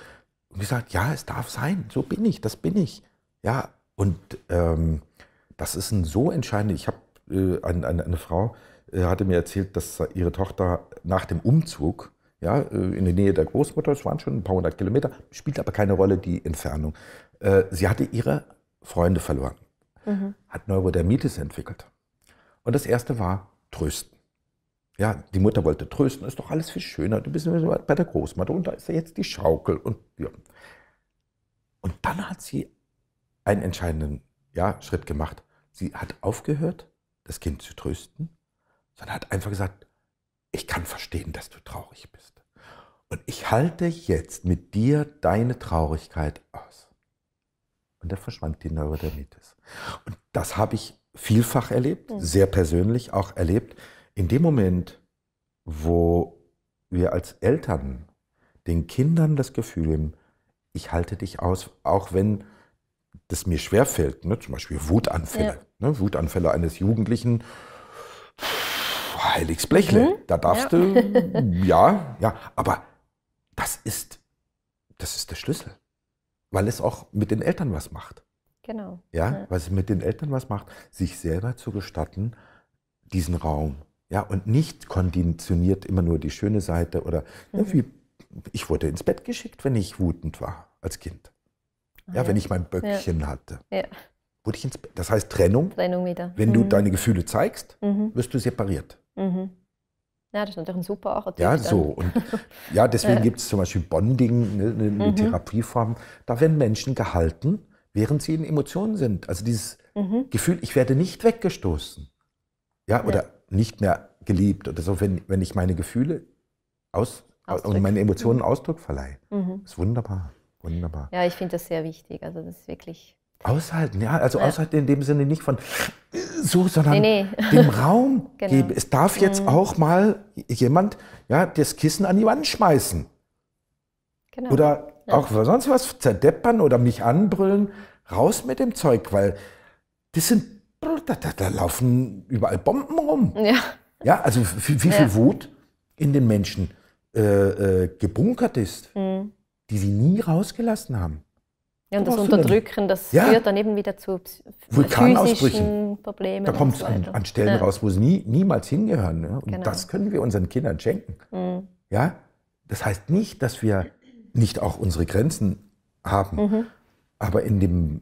Und gesagt, ja, es darf sein, so bin ich, das bin ich. Ja, und ähm, das ist ein so entscheidend. Ich habe äh, eine, eine, eine, Frau äh, hatte mir erzählt, dass ihre Tochter nach dem Umzug ja, äh, in der Nähe der Großmutter, es waren schon ein paar hundert Kilometer, spielt aber keine Rolle die Entfernung. Äh, sie hatte ihre Freunde verloren mhm. hat Neurodermitis entwickelt. Und das erste war Trösten. Ja, die Mutter wollte trösten, ist doch alles viel schöner. Du bist bei der Großmutter und da ist ja jetzt die Schaukel. Und, ja. und dann hat sie einen entscheidenden ja, Schritt gemacht. Sie hat aufgehört, das Kind zu trösten, sondern hat einfach gesagt, ich kann verstehen, dass du traurig bist. Und ich halte jetzt mit dir deine Traurigkeit aus. Und da verschwand die Neurodermitis. Und das habe ich vielfach erlebt, mhm. sehr persönlich auch erlebt. In dem Moment, wo wir als Eltern den Kindern das Gefühl geben, ich halte dich aus, auch wenn das mir schwerfällt, ne? zum Beispiel Wutanfälle, ja. ne? Wutanfälle eines Jugendlichen, heiliges Blechle, mhm. da darfst ja. du, ja, ja, aber das ist, das ist der Schlüssel weil es auch mit den Eltern was macht. Genau. Ja, ja. weil es mit den Eltern was macht, sich selber zu gestatten, diesen Raum. Ja, und nicht konditioniert immer nur die schöne Seite oder ne, mhm. ja, ich wurde ins Bett geschickt, wenn ich wutend war als Kind. Ah, ja, ja. wenn ich mein Böckchen hatte. Wurde ich ins Bett. Das heißt Trennung. Trennung wieder. Wenn mhm. du deine Gefühle zeigst, mhm. wirst du separiert. Mhm. Ja, das ist natürlich ein super auch. Ja, so. Und, ja, deswegen gibt es zum Beispiel Bonding, eine, ne, eine mhm. Therapieform. Da werden Menschen gehalten, während sie in Emotionen sind. Also dieses mhm. Gefühl, ich werde nicht weggestoßen. Ja, oder ja. nicht mehr geliebt oder so, wenn, wenn ich meine Gefühle aus, und meine Emotionen mhm. Ausdruck verleihe. Mhm. Das ist wunderbar. Wunderbar. Ja, ich finde das sehr wichtig. Also das ist wirklich Aushalten, ja. Also ja. aushalten in dem Sinne nicht von so, sondern nee, nee. dem Raum genau. geben. Es darf mhm. jetzt mhm. auch mal jemand ja, das Kissen an die Wand schmeißen. Genau. Oder ja. auch sonst was zerdeppern oder mich anbrüllen. Raus mit dem Zeug, weil das sind, da, da, da laufen überall Bomben rum. Ja. Ja, also wie, wie viel ja. Wut in den Menschen äh, äh, gebunkert ist, mhm. die sie nie rausgelassen haben. Ja, und das Unterdrücken, das ja. führt dann eben wieder zu physischen Problemen. Da kommt es an, an, Stellen ja. raus, wo sie nie, niemals hingehören. Ne? Und genau. das können wir unseren Kindern schenken. Mhm. Ja? Das heißt nicht, dass wir nicht auch unsere Grenzen haben, mhm. aber in dem,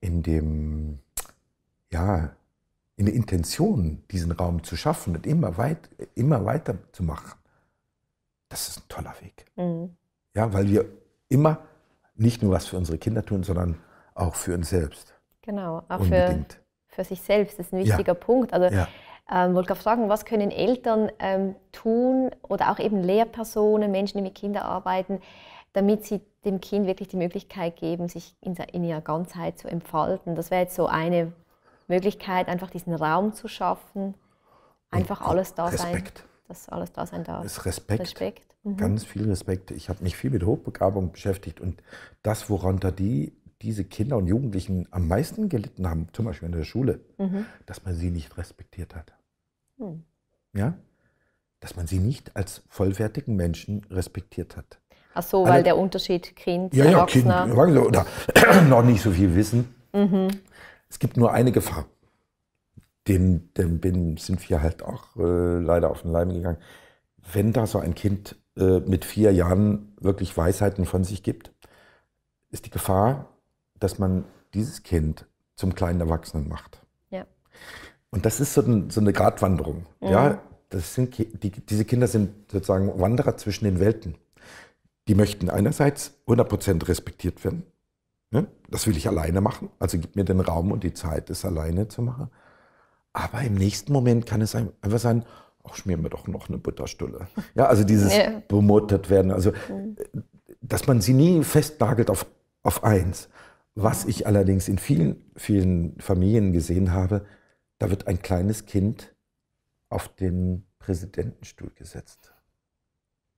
in dem, ja, in der Intention, diesen Raum zu schaffen und immer, weit, immer weiter zu machen, das ist ein toller Weg. Mhm. Ja, weil wir immer nicht nur was für unsere Kinder tun, sondern auch für uns selbst. Genau, auch Unbedingt. für, für sich selbst. Das ist ein wichtiger ja. Punkt. Also, ja. ähm, wollte gerade fragen, was können Eltern ähm, tun oder auch eben Lehrpersonen, Menschen, die mit Kindern arbeiten, damit sie dem Kind wirklich die Möglichkeit geben, sich in, in ihrer Ganzheit zu entfalten. Das wäre jetzt so eine Möglichkeit, einfach diesen Raum zu schaffen, einfach Und alles da Respekt. sein, dass alles da sein darf. Das Respekt. Respekt. Mhm. Ganz viel Respekt. Ich habe mich viel mit Hochbegabung beschäftigt und das, worunter die, diese Kinder und Jugendlichen am meisten gelitten haben, zum Beispiel in der Schule, mhm. dass man sie nicht respektiert hat. Mhm. Ja? Dass man sie nicht als vollwertigen Menschen respektiert hat. Ach so, Alle, weil der Unterschied Kind, ja, ja, Kind oder noch nicht so viel wissen. Mhm. Es gibt nur eine Gefahr. Dem, dem, sind wir halt auch äh, leider auf den Leim gegangen. Wenn da so ein Kind äh, mit vier Jahren wirklich Weisheiten von sich gibt, ist die Gefahr, dass man dieses Kind zum kleinen Erwachsenen macht. Ja. Und das ist so, ein, so eine Gratwanderung. Mhm. Ja, das sind, die, diese Kinder sind sozusagen Wanderer zwischen den Welten. Die möchten einerseits 100% respektiert werden. Ne? Das will ich alleine machen. Also gib mir den Raum und die Zeit, es alleine zu machen. Aber im nächsten Moment kann es einfach sein, ach, schmier mir doch noch eine Butterstulle. Ja, also dieses nee. bemuttert werden, also hm. dass man sie nie festnagelt auf, auf eins. Was ich allerdings in vielen, vielen Familien gesehen habe, da wird ein kleines Kind auf den Präsidentenstuhl gesetzt.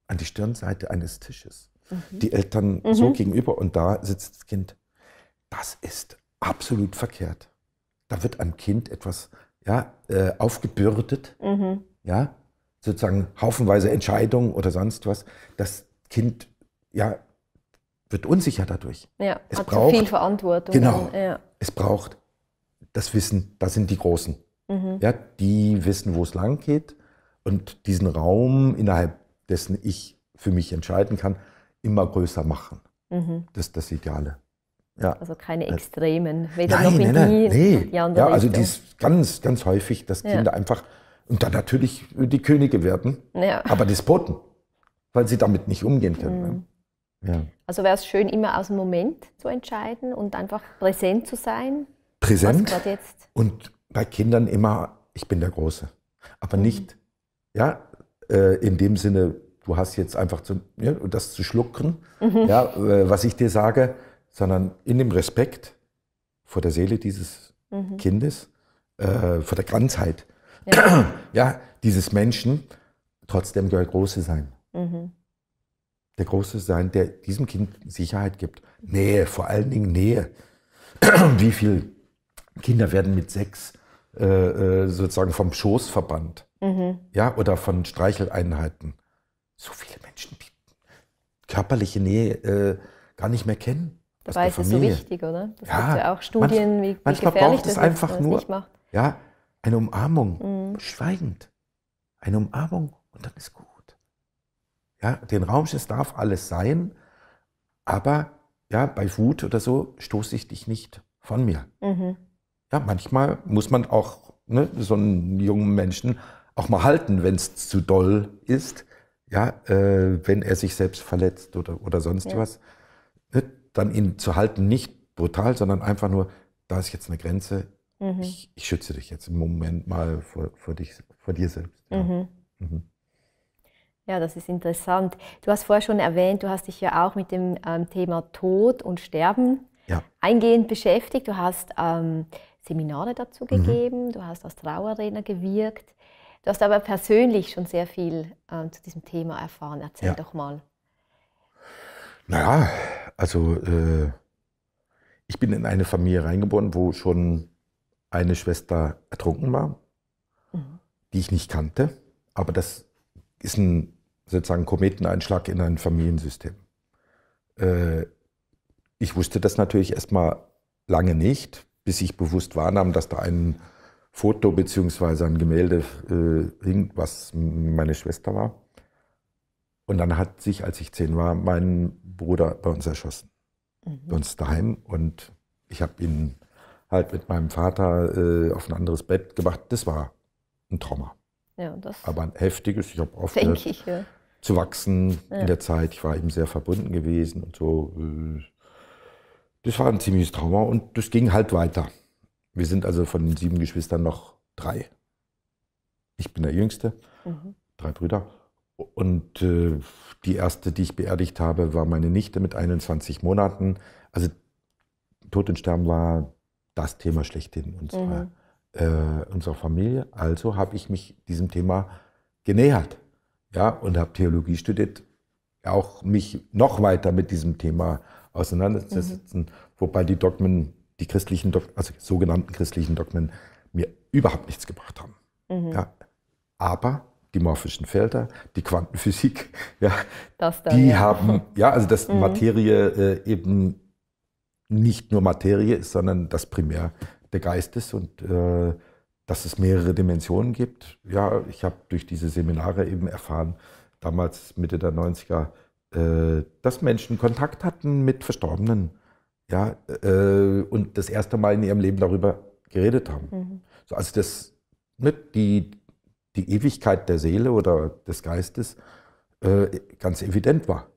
An die Stirnseite eines Tisches. Mhm. Die Eltern mhm. so gegenüber und da sitzt das Kind. Das ist absolut verkehrt. Da wird einem Kind etwas ja, äh, aufgebürdet, mhm ja, sozusagen haufenweise Entscheidungen oder sonst was. Das Kind, ja, wird unsicher dadurch. Ja, es hat braucht, viel Verantwortung. Genau. Ja. Es braucht das Wissen, da sind die Großen. Mhm. Ja, die wissen, wo es lang geht und diesen Raum, innerhalb dessen ich für mich entscheiden kann, immer größer machen. Mhm. Das ist das Ideale. Ja. Also keine äh, Extremen, weder nein, noch in nein, nein, nee. die andere ja, also Richtung. ganz, ganz häufig, dass Kinder einfach und dann natürlich die Könige werden, ja. aber Despoten, weil sie damit nicht umgehen können. Mhm. Ne? Ja. Also wäre es schön, immer aus dem Moment zu entscheiden und einfach präsent zu sein. Präsent. Und bei Kindern immer, ich bin der Große. Aber mhm. nicht, ja, äh, in dem Sinne, du hast jetzt einfach zu, ja, das zu schlucken, mhm. ja, äh, was ich dir sage, sondern in dem Respekt vor der Seele dieses mhm. Kindes, äh, vor der Ganzheit ja. ja dieses Menschen, trotzdem der Große sein. Mhm. Der Große sein, der diesem Kind Sicherheit gibt. Nähe, vor allen Dingen Nähe. Wie viele Kinder werden mit sechs äh, äh, sozusagen vom Schoß verbannt? Mhm. Ja, oder von Streicheleinheiten. So viele Menschen, die körperliche Nähe äh, gar nicht mehr kennen. Dabei ist es so wichtig, oder? Das ja, gibt ja auch Studien, manch, wie, wie Manchmal braucht es einfach nur. Ja, eine Umarmung, mhm. schweigend. Eine Umarmung und dann ist gut. Ja, den Raum, darf alles sein, aber ja, bei Wut oder so stoße ich dich nicht von mir. Mhm. Ja, manchmal muss man auch ne, so einen jungen Menschen auch mal halten, wenn es zu doll ist. Ja, äh, wenn er sich selbst verletzt oder, oder sonst ja. was. Ne, dann ihn zu halten, nicht brutal, sondern einfach nur, da ist jetzt eine Grenze, Mhm. Ich, ich, schütze dich jetzt im Moment mal vor, vor, dich, vor dir selbst. Ja. Mhm. Mhm. ja. das ist interessant. Du hast vorher schon erwähnt, du hast dich ja auch mit dem ähm, Thema Tod und Sterben ja. eingehend beschäftigt. Du hast ähm, Seminare dazu mhm. gegeben, du hast als Trauerredner gewirkt. Du hast aber persönlich schon sehr viel ähm, zu diesem Thema erfahren. Erzähl ja. doch mal. Naja, also äh, ich bin in eine Familie reingeboren, wo schon eine Schwester ertrunken war, mhm. die ich nicht kannte. Aber das ist ein sozusagen Kometeneinschlag in ein Familiensystem. Äh, ich wusste das natürlich erstmal lange nicht, bis ich bewusst wahrnahm, dass da ein Foto bzw. ein Gemälde äh, hing, was meine Schwester war. Und dann hat sich, als ich zehn war, mein Bruder bei uns erschossen. Mhm. Bei uns daheim. Und ich habe ihn halt mit meinem Vater äh, auf ein anderes Bett gemacht. Das war ein Trauma. Ja, das Aber ein heftiges. Ich habe oft äh, ich, ja. zu wachsen ja. in der Zeit. Ich war eben sehr verbunden gewesen und so. Äh, das war ein ziemliches Trauma und das ging halt weiter. Wir sind also von den sieben Geschwistern noch drei. Ich bin der Jüngste, mhm. drei Brüder. Und äh, die erste, die ich beerdigt habe, war meine Nichte mit 21 Monaten. Also Tod und Sterben war das Thema schlechthin unserer, mhm. äh, unserer Familie. Also habe ich mich diesem Thema genähert ja, und habe Theologie studiert, auch mich noch weiter mit diesem Thema auseinanderzusetzen, mhm. wobei die Dogmen, die christlichen, also die sogenannten christlichen Dogmen, mir überhaupt nichts gebracht haben. Mhm. Ja, aber die morphischen Felder, die Quantenphysik, ja, dann, die ja. haben, ja, also dass mhm. Materie äh, eben nicht nur Materie ist, sondern das primär der Geist ist und äh, dass es mehrere Dimensionen gibt. Ja, ich habe durch diese Seminare eben erfahren, damals Mitte der 90er, äh, dass Menschen Kontakt hatten mit Verstorbenen ja, äh, und das erste Mal in ihrem Leben darüber geredet haben. Mhm. So, also das, ne, die, die Ewigkeit der Seele oder des Geistes äh, ganz evident war.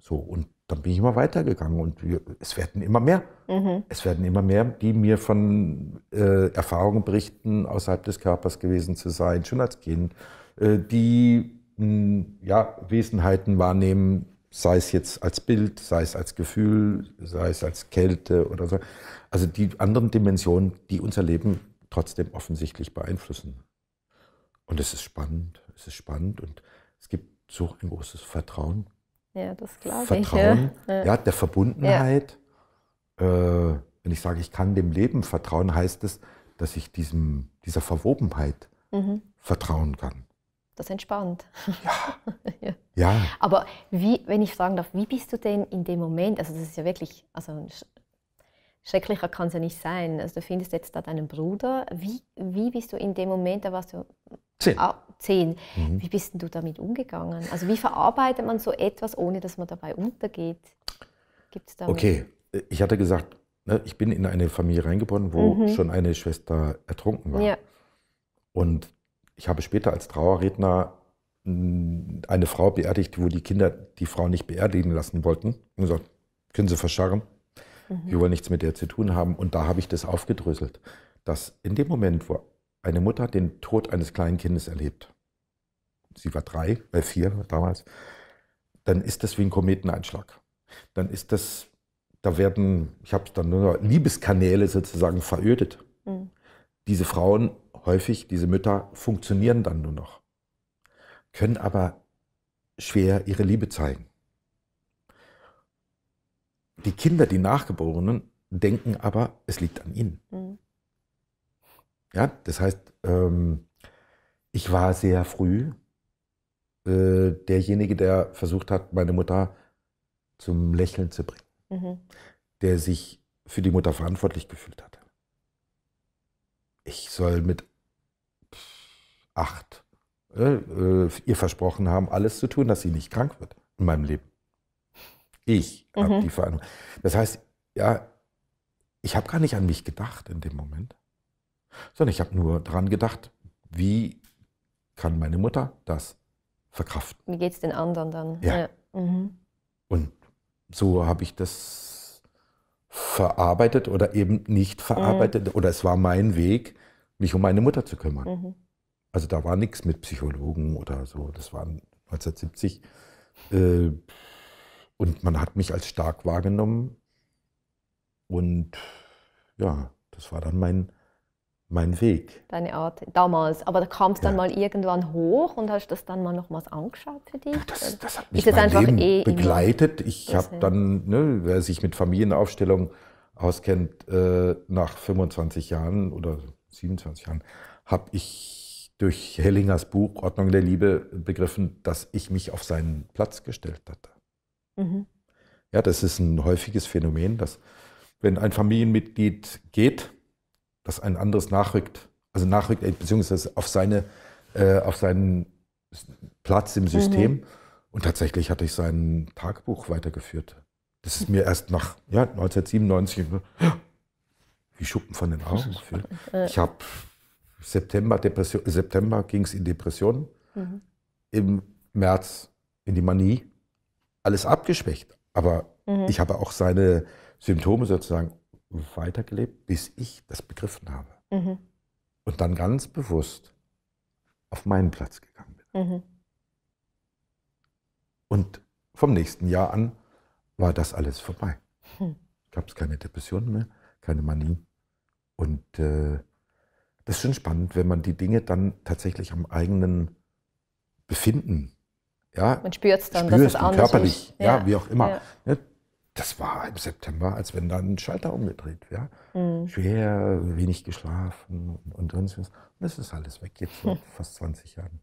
So, und dann bin ich immer weitergegangen und wir, es werden immer mehr. Mhm. Es werden immer mehr, die mir von äh, Erfahrungen berichten, außerhalb des Körpers gewesen zu sein, schon als Kind, äh, die mh, hm, ja, Wesenheiten wahrnehmen, sei es jetzt als Bild, sei es als Gefühl, sei es als Kälte oder so. Also die anderen Dimensionen, die unser Leben trotzdem offensichtlich beeinflussen. Und es ist spannend, es ist spannend und es gibt so ein großes Vertrauen ja, das glaube Vertrauen, ich. Ja. ja. der Verbundenheit. Ja. Äh, wenn ich sage, ich kann dem Leben vertrauen, heißt es, dass ich diesem, dieser Verwobenheit mhm. vertrauen kann. Das entspannt. Ja. ja. ja. Aber wie, wenn ich fragen darf, wie bist du denn in dem Moment, also das ist ja wirklich also ein schrecklicher kann es ja nicht sein. Also du findest jetzt da deinen Bruder. Wie, wie bist du in dem Moment, da warst du zehn. Ah, zehn. Mhm. Wie bist du damit umgegangen? Also wie verarbeitet man so etwas, ohne dass man dabei untergeht? Gibt's da okay, ich hatte gesagt, ne, ich bin in eine Familie reingeboren, wo mhm. schon eine Schwester ertrunken war. Ja. Und ich habe später als Trauerredner mm, eine Frau beerdigt, wo die Kinder die Frau nicht beerdigen lassen wollten. Und gesagt, können Sie verscharren, Mhm. Wir wollen nichts mit der zu tun haben. Und da habe ich das aufgedröselt, dass in dem Moment, wo eine Mutter den Tod eines kleinen Kindes erlebt, sie war drei, äh vier damals, dann ist das wie ein Kometeneinschlag. Dann ist das, da werden, ich habe es dann nur Liebeskanäle sozusagen verödet. Mhm. Diese Frauen, häufig diese Mütter, funktionieren dann nur noch, können aber schwer ihre Liebe zeigen. Die Kinder, die Nachgeborenen, denken aber, es liegt an ihnen. Mhm. Ja, das heißt, ähm, ich war sehr früh äh, derjenige, der versucht hat, meine Mutter zum Lächeln zu bringen, mhm. der sich für die Mutter verantwortlich gefühlt hat. Ich soll mit acht äh, äh ihr versprochen haben, alles zu tun, dass sie nicht krank wird in meinem Leben. Ich mhm. habe die Verantwortung. Das heißt, ja, ich habe gar nicht an mich gedacht in dem Moment, sondern ich habe nur daran gedacht, wie kann meine Mutter das verkraften? Wie geht es den anderen dann? Ja. ja. Mhm. Und so habe ich das verarbeitet oder eben nicht mhm. verarbeitet. Mhm. Oder es war mein Weg, mich um meine Mutter zu kümmern. Mhm. Also da war nichts mit Psychologen oder so. Das war 1970. Äh, und man hat mich als stark wahrgenommen. Und ja, das war dann mein, mein Weg. Deine Art damals. Aber da kam es dann ja. mal irgendwann hoch und hast das dann mal nochmals angeschaut für dich? Das, das hat mich Ist mein Leben eh begleitet. Ich habe dann, ne, wer sich mit Familienaufstellung auskennt, äh, nach 25 Jahren oder 27 Jahren, habe ich durch Hellingers Buch Ordnung der Liebe begriffen, dass ich mich auf seinen Platz gestellt hatte. Mhm. Ja, das ist ein häufiges Phänomen, dass wenn ein Familienmitglied geht, dass ein anderes nachrückt, also nachrückt, äh, beziehungsweise auf, seine, äh, auf seinen Platz im mhm. System. Mhm. Und tatsächlich hatte ich sein Tagebuch weitergeführt. Das ist mir erst nach ja, 1997 ne? wie Schuppen von den Augen gefühlt. Äh. Ich habe September, Depression, September ging es in Depressionen, mhm. im März in die Manie alles abgeschwächt. Aber mhm. ich habe auch seine Symptome sozusagen weitergelebt, bis ich das begriffen habe. Mhm. Und dann ganz bewusst auf meinen Platz gegangen bin. Mhm. Und vom nächsten Jahr an war das alles vorbei. Hm. Gab es keine Depressionen mehr, keine Manie. Und äh, das ist schon spannend, wenn man die Dinge dann tatsächlich am eigenen Befinden ja, Man spürt es dann, spürst dass es anders körperlich, ist. Ja, ja, wie auch immer. Ja. Ne? Das war im September, als wenn dann ein Schalter umgedreht wäre. Mhm. Schwer, wenig geschlafen und sonst was. Und das ist alles weg jetzt seit fast 20 Jahren.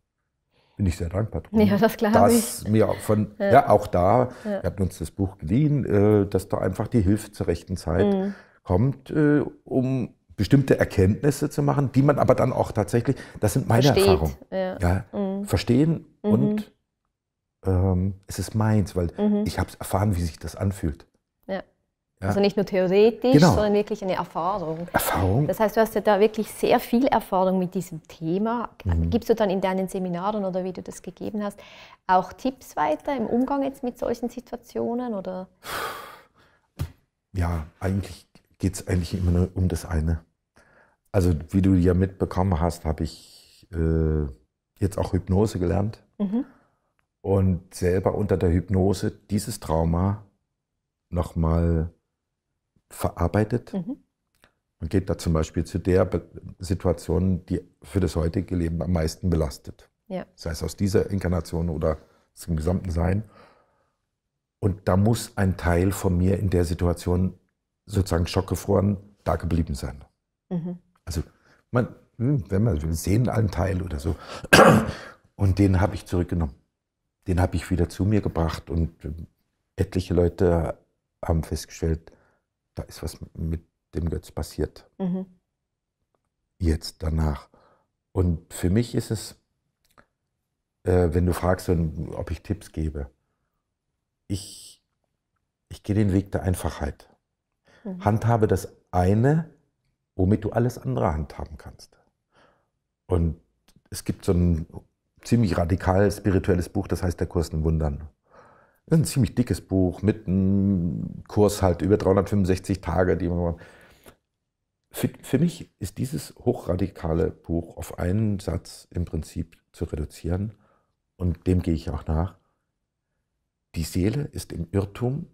Bin ich sehr dankbar drum. Ja, das glaube ich. Mir von, ja. ja auch da, wir hatten uns das Buch geliehen, äh, dass da einfach die Hilfe zur rechten Zeit mhm. kommt, äh, um bestimmte Erkenntnisse zu machen, die man aber dann auch tatsächlich, das sind meine Versteht. Erfahrungen, ja. ja mhm. verstehen und mhm ähm, es ist meins, weil mhm. ich habe erfahren, wie sich das anfühlt. Ja. Ja. Also nicht nur theoretisch, genau. sondern wirklich eine Erfahrung. Erfahrung. Das heißt, du hast ja da wirklich sehr viel Erfahrung mit diesem Thema. Mhm. Gibst du dann in deinen Seminaren oder wie du das gegeben hast, auch Tipps weiter im Umgang jetzt mit solchen Situationen? Oder? Ja, eigentlich geht es eigentlich immer nur um das eine. Also wie du ja mitbekommen hast, habe ich äh, jetzt auch Hypnose gelernt. Mhm und selber unter der Hypnose dieses Trauma nochmal verarbeitet mhm. und geht da zum Beispiel zu der Situation, die für das heutige Leben am meisten belastet. Ja. Sei es aus dieser Inkarnation oder zum gesamten Sein. Und da muss ein Teil von mir in der Situation sozusagen schockgefroren da geblieben sein. Mhm. Also, man, hm, wenn man will, sehen einen Teil oder so. Und den habe ich zurückgenommen den habe ich wieder zu mir gebracht und äh, etliche Leute haben festgestellt, da ist was mit dem Götz passiert. Mhm. Jetzt, danach. Und für mich ist es, äh, wenn du fragst, ob ich Tipps gebe, ich, ich gehe den Weg der Einfachheit. Mhm. Handhabe das eine, womit du alles andere handhaben kannst. Und es gibt so einen ziemlich radikal spirituelles Buch, das heißt Der Kurs in Wundern. Das ist ein ziemlich dickes Buch mit einem Kurs halt über 365 Tage, die man. Für, für mich ist dieses hochradikale Buch auf einen Satz im Prinzip zu reduzieren und dem gehe ich auch nach. Die Seele ist im Irrtum,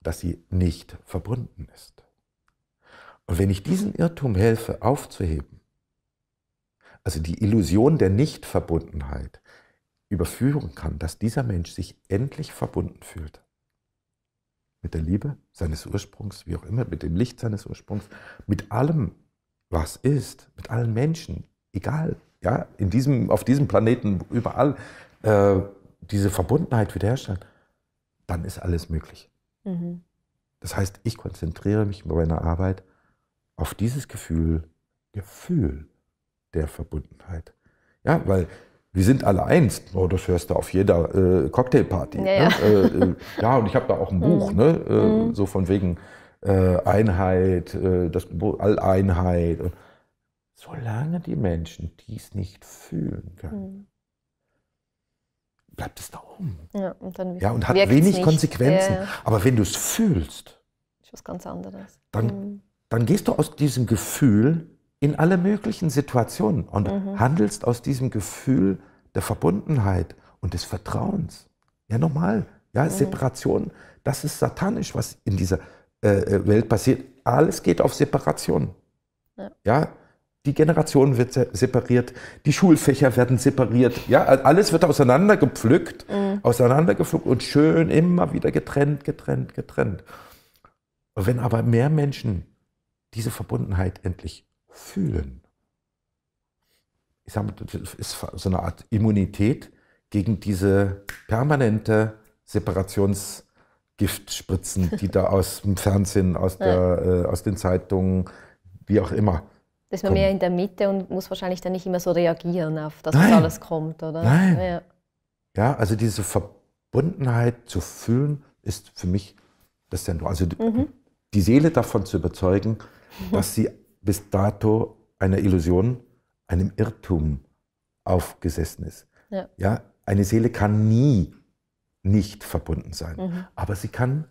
dass sie nicht verbunden ist. Und wenn ich diesen Irrtum helfe aufzuheben, also die Illusion der Nichtverbundenheit überführen kann, dass dieser Mensch sich endlich verbunden fühlt. Mit der Liebe seines Ursprungs, wie auch immer, mit dem Licht seines Ursprungs, mit allem, was ist, mit allen Menschen, egal, ja, in diesem, auf diesem Planeten, überall, äh, diese Verbundenheit wiederherstellen, dann ist alles möglich. Mhm. Das heißt, ich konzentriere mich bei meiner Arbeit auf dieses Gefühl, Gefühl, der Verbundenheit. Ja, weil wir sind alle eins. Oh, das hörst du auf jeder äh, Cocktailparty. Ja, ne? ja. Äh, äh ja, und ich habe da auch ein mhm. Buch, ne? Äh, mhm. so von wegen äh, Einheit, äh, das Alleinheit. Solange die Menschen dies nicht fühlen können, mhm. bleibt es da oben. Ja, und, dann ja, und hat wenig nicht. Konsequenzen. Ja. Aber wenn du es fühlst, ist was ganz anderes. Dann, mhm. dann gehst du aus diesem Gefühl in alle möglichen Situationen und mhm. handelst aus diesem Gefühl der Verbundenheit und des Vertrauens. Ja, nochmal, Ja, mhm. Separation, das ist satanisch, was in dieser äh, äh, Welt passiert. Alles geht auf Separation. Ja. ja. die Generation wird separiert, die Schulfächer werden separiert. Ja, alles wird auseinandergepflückt, mhm. auseinandergepflückt und schön immer wieder getrennt, getrennt, getrennt. Wenn aber mehr Menschen diese Verbundenheit endlich fühlen. Ich sage mal, das ist so eine Art Immunität gegen diese permanente Separationsgiftspritzen, die da aus dem Fernsehen, aus, der, äh, aus den Zeitungen, wie auch immer. Da ist man mehr in der Mitte und muss wahrscheinlich dann nicht immer so reagieren auf das, was alles kommt, oder? Nein. Ja. ja. also diese Verbundenheit zu fühlen, ist für mich das Zentrum. Also mhm. die Seele davon zu überzeugen, mhm. dass sie bis dato einer Illusion, einem Irrtum aufgesessen ist. Ja. ja eine Seele kann nie nicht verbunden sein, mhm. aber sie kann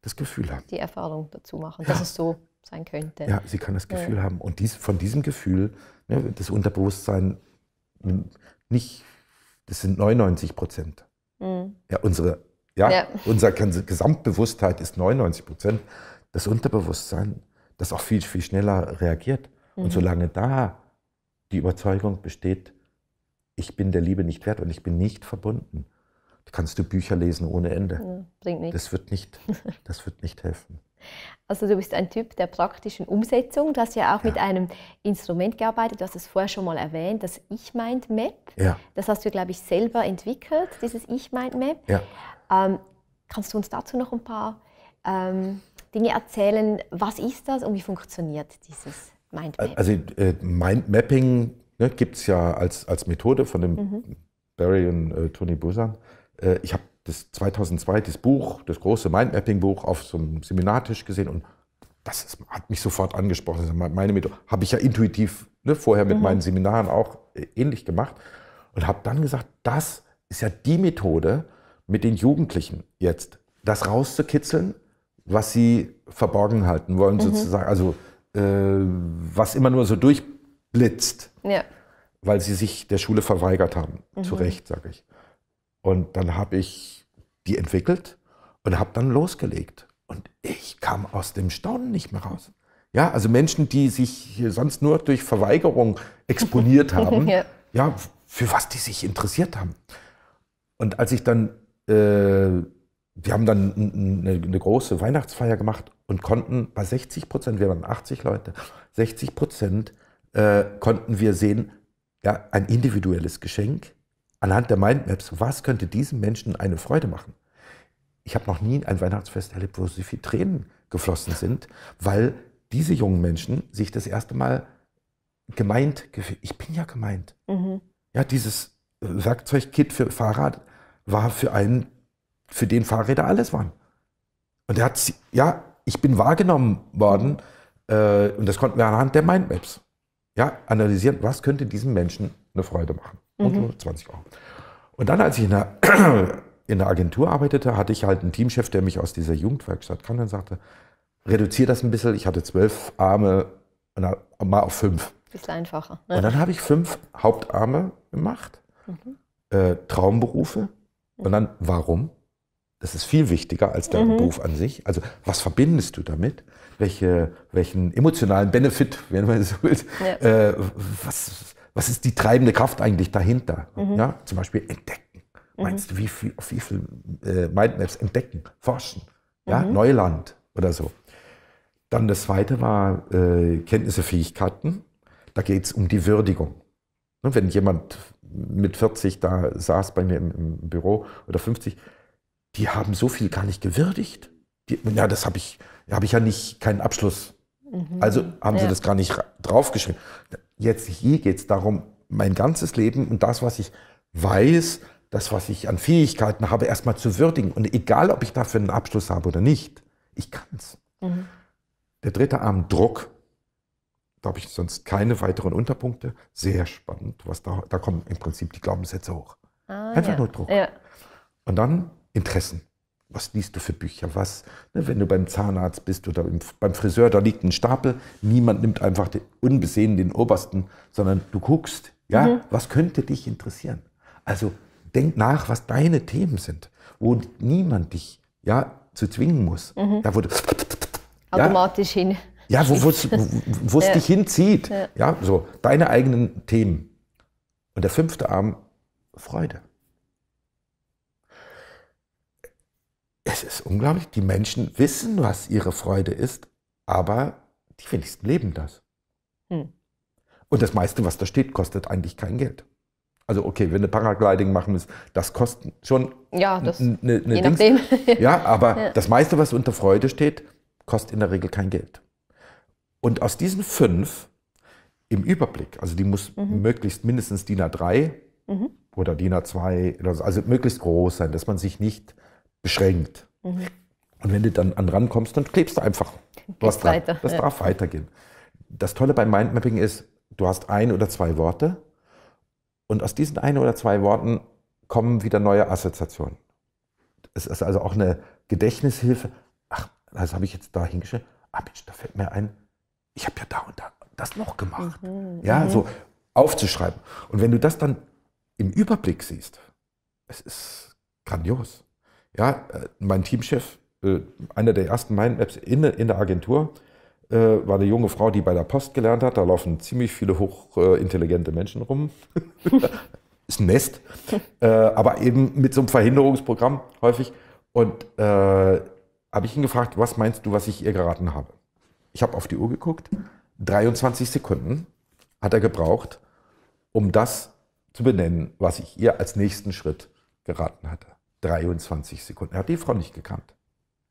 das Gefühl haben. Die Erfahrung dazu machen, ja. dass es so sein könnte. Ja, sie kann das Gefühl ja. haben. Und dies, von diesem Gefühl, ne, das Unterbewusstsein hm, nicht, das sind 99 Prozent. Mhm. Ja, unsere, ja, ja. unsere Gesamtbewusstheit ist 99 Prozent. Das Unterbewusstsein das auch viel, viel schneller reagiert. Mhm. Und solange da die Überzeugung besteht, ich bin der Liebe nicht wert und ich bin nicht verbunden, kannst du Bücher lesen ohne Ende. Ja, bringt nichts. Das wird nicht, das wird nicht helfen. Also du bist ein Typ der praktischen Umsetzung. Du hast ja auch ja. mit einem Instrument gearbeitet. Du hast es vorher schon mal erwähnt, das Ich-Mind-Map. Ja. Das hast du, glaube ich, selber entwickelt, dieses Ich-Mind-Map. Ja. Ähm, kannst du uns dazu noch ein paar ähm, Dinge erzählen. Was ist das und wie funktioniert dieses Mindmapping? Also äh, Mindmapping ne, gibt es ja als, als Methode von dem mhm. Barry und äh, Tony Busan. Äh, ich habe das 2002 das Buch, das große Mindmapping-Buch auf so einem Seminartisch gesehen und das ist, hat mich sofort angesprochen. Meine Methode habe ich ja intuitiv ne, vorher mit mhm. meinen Seminaren auch äh, ähnlich gemacht und habe dann gesagt, das ist ja die Methode, mit den Jugendlichen jetzt das rauszukitzeln was sie verborgen halten wollen, mhm. sozusagen. Also äh, was immer nur so durchblitzt, ja. weil sie sich der Schule verweigert haben. Mhm. Zu Recht, sage ich. Und dann habe ich die entwickelt und habe dann losgelegt. Und ich kam aus dem Staunen nicht mehr raus. Ja, also Menschen, die sich sonst nur durch Verweigerung exponiert haben, ja. ja. für was die sich interessiert haben. Und als ich dann äh, wir haben dann eine, eine, große Weihnachtsfeier gemacht und konnten bei 60 Prozent, wir waren 80 Leute, 60 Prozent äh, konnten wir sehen, ja, ein individuelles Geschenk anhand der Mindmaps, was könnte diesem Menschen eine Freude machen. Ich habe noch nie ein Weihnachtsfest erlebt, wo so viele Tränen geflossen sind, weil diese jungen Menschen sich das erste Mal gemeint, gefühlt ich bin ja gemeint. Mhm. Ja, dieses Werkzeugkit für Fahrrad war für einen für den Fahrräder alles waren. Und er hat, ja, ich bin wahrgenommen worden äh, und das konnten wir anhand der Mindmaps ja, analysieren, was könnte diesem Menschen eine Freude machen. Und mhm. 20 Euro. Und dann, als ich in der, in der Agentur arbeitete, hatte ich halt einen Teamchef, der mich aus dieser Jugendwerkstatt kannte und sagte, reduziere das ein bisschen. Ich hatte zwölf Arme und mal auf fünf. Ist einfacher. Ne? Und dann habe ich fünf Hauptarme gemacht, mhm. äh, Traumberufe und dann warum? Das ist viel wichtiger als dein mhm. Beruf an sich. Also was verbindest du damit? Welche, welchen emotionalen Benefit, wenn man so will, ja. äh, was, was ist die treibende Kraft eigentlich dahinter? Mhm. Ja, zum Beispiel entdecken. Mhm. Meinst du, wie viel, auf wie viel äh, Mindmaps entdecken, forschen, ja, mhm. Neuland oder so? Dann das zweite war äh, Kenntnisse, Fähigkeiten. Da geht es um die Würdigung. Und ne, wenn jemand mit 40 da saß bei mir im, im Büro oder 50, die haben so viel gar nicht gewürdigt. Die, ja, das habe ich, habe ich ja nicht, keinen Abschluss. Mhm. Also haben ja. sie das gar nicht draufgeschrieben. Jetzt hier geht es darum, mein ganzes Leben und das, was ich weiß, das, was ich an Fähigkeiten habe, erstmal zu würdigen. Und egal, ob ich dafür einen Abschluss habe oder nicht, ich kann es. Mhm. Der dritte Arm, Druck. Da habe ich sonst keine weiteren Unterpunkte. Sehr spannend, was da, da kommen im Prinzip die Glaubenssätze hoch. Ah, Einfach ja. nur Druck. Ja. Und dann Interessen. Was liest du für Bücher? Was, ne, wenn du beim Zahnarzt bist oder im, beim Friseur, da liegt ein Stapel. Niemand nimmt einfach den, unbesehen den obersten, sondern du guckst, ja, mhm. was könnte dich interessieren? Also denk nach, was deine Themen sind, wo niemand dich ja, zu zwingen muss. Mhm. Da wurde automatisch ja, hin. Ja, wo es ja. dich hinzieht. Ja. ja, so deine eigenen Themen. Und der fünfte Arm, Freude. es ist unglaublich, die Menschen wissen, was ihre Freude ist, aber die wenigsten leben das. Hm. Und das meiste, was da steht, kostet eigentlich kein Geld. Also okay, wenn du Paragliding machen willst, das kostet schon ja, das, ne, ne je Dings. nachdem. ja, aber ja. das meiste, was unter Freude steht, kostet in der Regel kein Geld. Und aus diesen fünf im Überblick, also die muss mhm. möglichst mindestens DIN A3 mhm. oder DIN A2, also möglichst groß sein, dass man sich nicht beschränkt. Mhm. Und wenn du dann an rankommst, dann klebst du einfach. Du hast weiter. Das ja. darf weitergehen. Das Tolle beim Mindmapping ist, du hast ein oder zwei Worte und aus diesen ein oder zwei Worten kommen wieder neue Assoziationen. Es ist also auch eine Gedächtnishilfe. Ach, das habe ich jetzt da hingeschrieben. Ah, Mensch, da fällt mir ein, ich habe ja da und da das noch gemacht. Mhm. mhm. Ja, mhm. so aufzuschreiben. Und wenn du das dann im Überblick siehst, es ist grandios. Ja, äh, mein Teamchef, äh, einer der ersten Mindmaps in, in der Agentur, äh, war eine junge Frau, die bei der Post gelernt hat. Da laufen ziemlich viele hochintelligente Menschen rum. Ist ein Nest, aber eben mit so einem Verhinderungsprogramm häufig. Und äh, habe ich ihn gefragt, was meinst du, was ich ihr geraten habe? Ich habe auf die Uhr geguckt. 23 Sekunden hat er gebraucht, um das zu benennen, was ich ihr als nächsten Schritt geraten hatte. 23 Sekunden. Er hat die Frau nicht gekannt.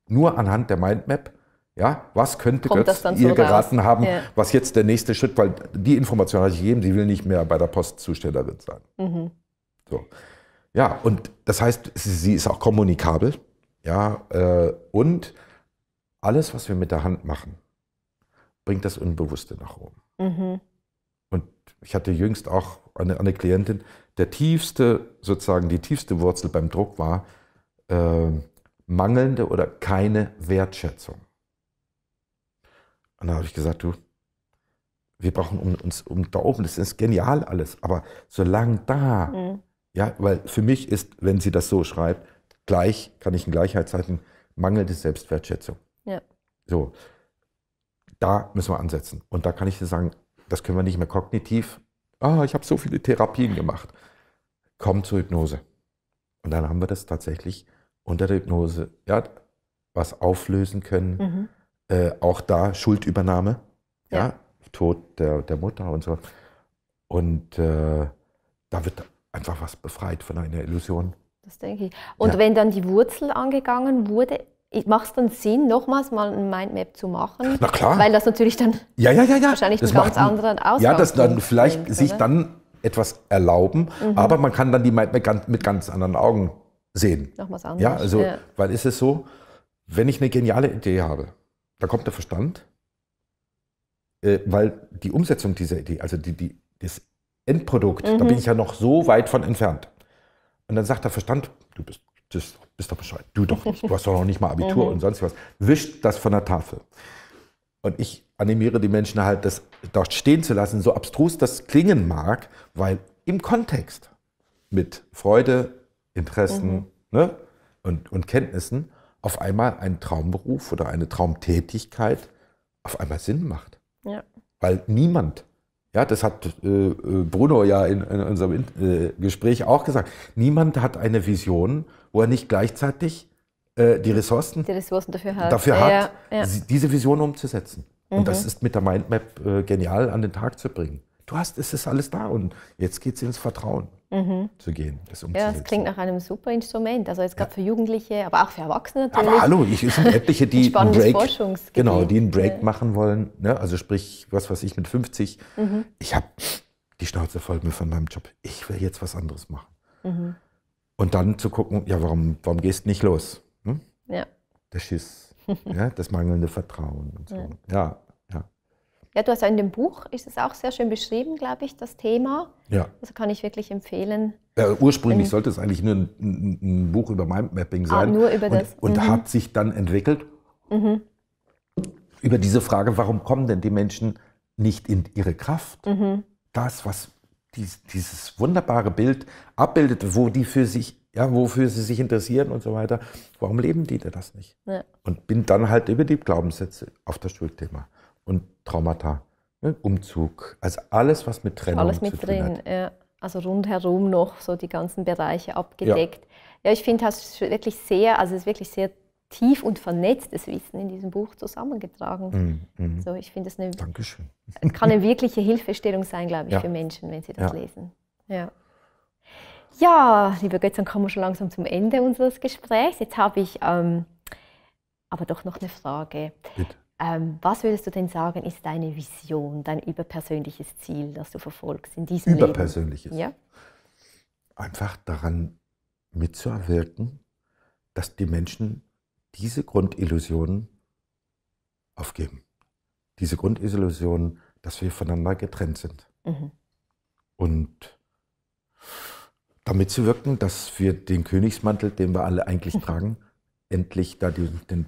Nur anhand der Mindmap ja, was könnte Kommt Götz ihr so geraten raus? haben, ja. was jetzt der nächste Schritt, weil die Information hatte ich gegeben, sie will nicht mehr bei der Postzustellerin sein. Mhm. So. Ja, und das heißt, sie ist auch kommunikabel, ja, äh, und alles, was wir mit der Hand machen, bringt das Unbewusste nach oben. Mhm. Und ich hatte jüngst auch eine, eine Klientin, der tiefste, sozusagen die tiefste Wurzel beim Druck war äh, mangelnde oder keine Wertschätzung. Und da habe ich gesagt, du, wir brauchen uns um da oben, das ist genial alles, aber solange da, mhm. ja, weil für mich ist, wenn sie das so schreibt, gleich, kann ich in Gleichheit zeigen, mangelnde Selbstwertschätzung. Ja. So, da müssen wir ansetzen. Und da kann ich dir sagen, das können wir nicht mehr kognitiv Ah, ich habe so viele Therapien gemacht. Komm zur Hypnose. Und dann haben wir das tatsächlich unter der Hypnose ja, was auflösen können. Mhm. Äh, auch da Schuldübernahme, ja, ja Tod der, der Mutter und so. Und äh, da wird einfach was befreit von einer Illusion. Das denke ich. Und ja. wenn dann die Wurzel angegangen wurde, Macht es dann Sinn, nochmals mal ein Mindmap zu machen? Na klar. Weil das natürlich dann ja, ja, ja, ja. wahrscheinlich das einen ganz ein, anderen Ausgang Ja, dass dann vielleicht nimmt, sich oder? dann etwas erlauben, mhm. aber man kann dann die Mindmap mit ganz anderen Augen sehen. Nochmals anders. Ja, also, ja. weil ist es so, wenn ich eine geniale Idee habe, dann kommt der Verstand, äh, weil die Umsetzung dieser Idee, also die, die, das Endprodukt, mhm. da bin ich ja noch so weit von entfernt. Und dann sagt der Verstand, du bist das bist doch Bescheid. Du doch nicht. Du hast doch noch nicht mal Abitur mhm. und sonst was. Wischt das von der Tafel. Und ich animiere die Menschen halt, das dort stehen zu lassen, so abstrus das klingen mag, weil im Kontext mit Freude, Interessen mhm. ne, und, und Kenntnissen auf einmal ein Traumberuf oder eine Traumtätigkeit auf einmal Sinn macht. Ja. Weil niemand ja, das hat äh, äh, Bruno ja in, in unserem äh, Gespräch auch gesagt. Niemand hat eine Vision, wo er nicht gleichzeitig äh, die Ressourcen, die Ressourcen dafür hat, dafür hat ja, ja. diese Vision umzusetzen. Mhm. Und das ist mit der Mindmap äh, genial an den Tag zu bringen. Du hast, es ist alles da und jetzt geht es ins Vertrauen mhm. zu gehen. Das ja, das klingt nach einem super Instrument. Also jetzt gab ja. für Jugendliche, aber auch für Erwachsene natürlich. Aber hallo, ich, es sind etliche, die ein Break, genau, die einen Break ja. machen wollen. Ne? Also sprich, was weiß ich, mit 50. Mhm. Ich habe die Schnauze voll mir von meinem Job. Ich will jetzt was anderes machen. Mhm. Und dann zu gucken, ja, warum, warum gehst du nicht los? Hm? Ja. Der Schiss, ja, das mangelnde Vertrauen und so. Ja, ja ja, du hast ja in dem Buch, ist es auch sehr schön beschrieben, glaube ich, das Thema. Ja. Also kann ich wirklich empfehlen. Ja, ursprünglich in, ähm, sollte es eigentlich nur ein, ein, Buch über Mindmapping ah, sein. Ah, nur über und, das. Und mhm. hat sich dann entwickelt mhm. über diese Frage, warum kommen denn die Menschen nicht in ihre Kraft? Mhm. Das, was dies, dieses wunderbare Bild abbildet, wo die für sich ja, wofür sie sich interessieren und so weiter. Warum leben die denn das nicht? Ja. Und bin dann halt über die Glaubenssätze auf das Schuldthema und Traumata, ne? Umzug, also alles, was mit Trennung alles mit zu drin, tun hat. Ja. Also rundherum noch so die ganzen Bereiche abgedeckt. Ja, ja ich finde, hast wirklich sehr, also es ist wirklich sehr tief und vernetztes Wissen in diesem Buch zusammengetragen. Mm, mm. So, ich finde es eine, Dankeschön. kann eine wirkliche Hilfestellung sein, glaube ich, ja. für Menschen, wenn sie das ja. lesen. Ja. ja, lieber Götz, dann kommen wir schon langsam zum Ende unseres Gesprächs. Jetzt habe ich ähm, aber doch noch eine Frage. Bitte. Ähm, was würdest du denn sagen, ist deine Vision, dein überpersönliches Ziel, das du verfolgst in diesem überpersönliches. Leben? Überpersönliches. Ja? Einfach daran mitzuwirken, dass die Menschen diese Grundillusionen aufgeben. Diese Grundillusion, dass wir voneinander getrennt sind. Mhm. Und damit zu wirken, dass wir den Königsmantel, den wir alle eigentlich tragen, endlich da den, den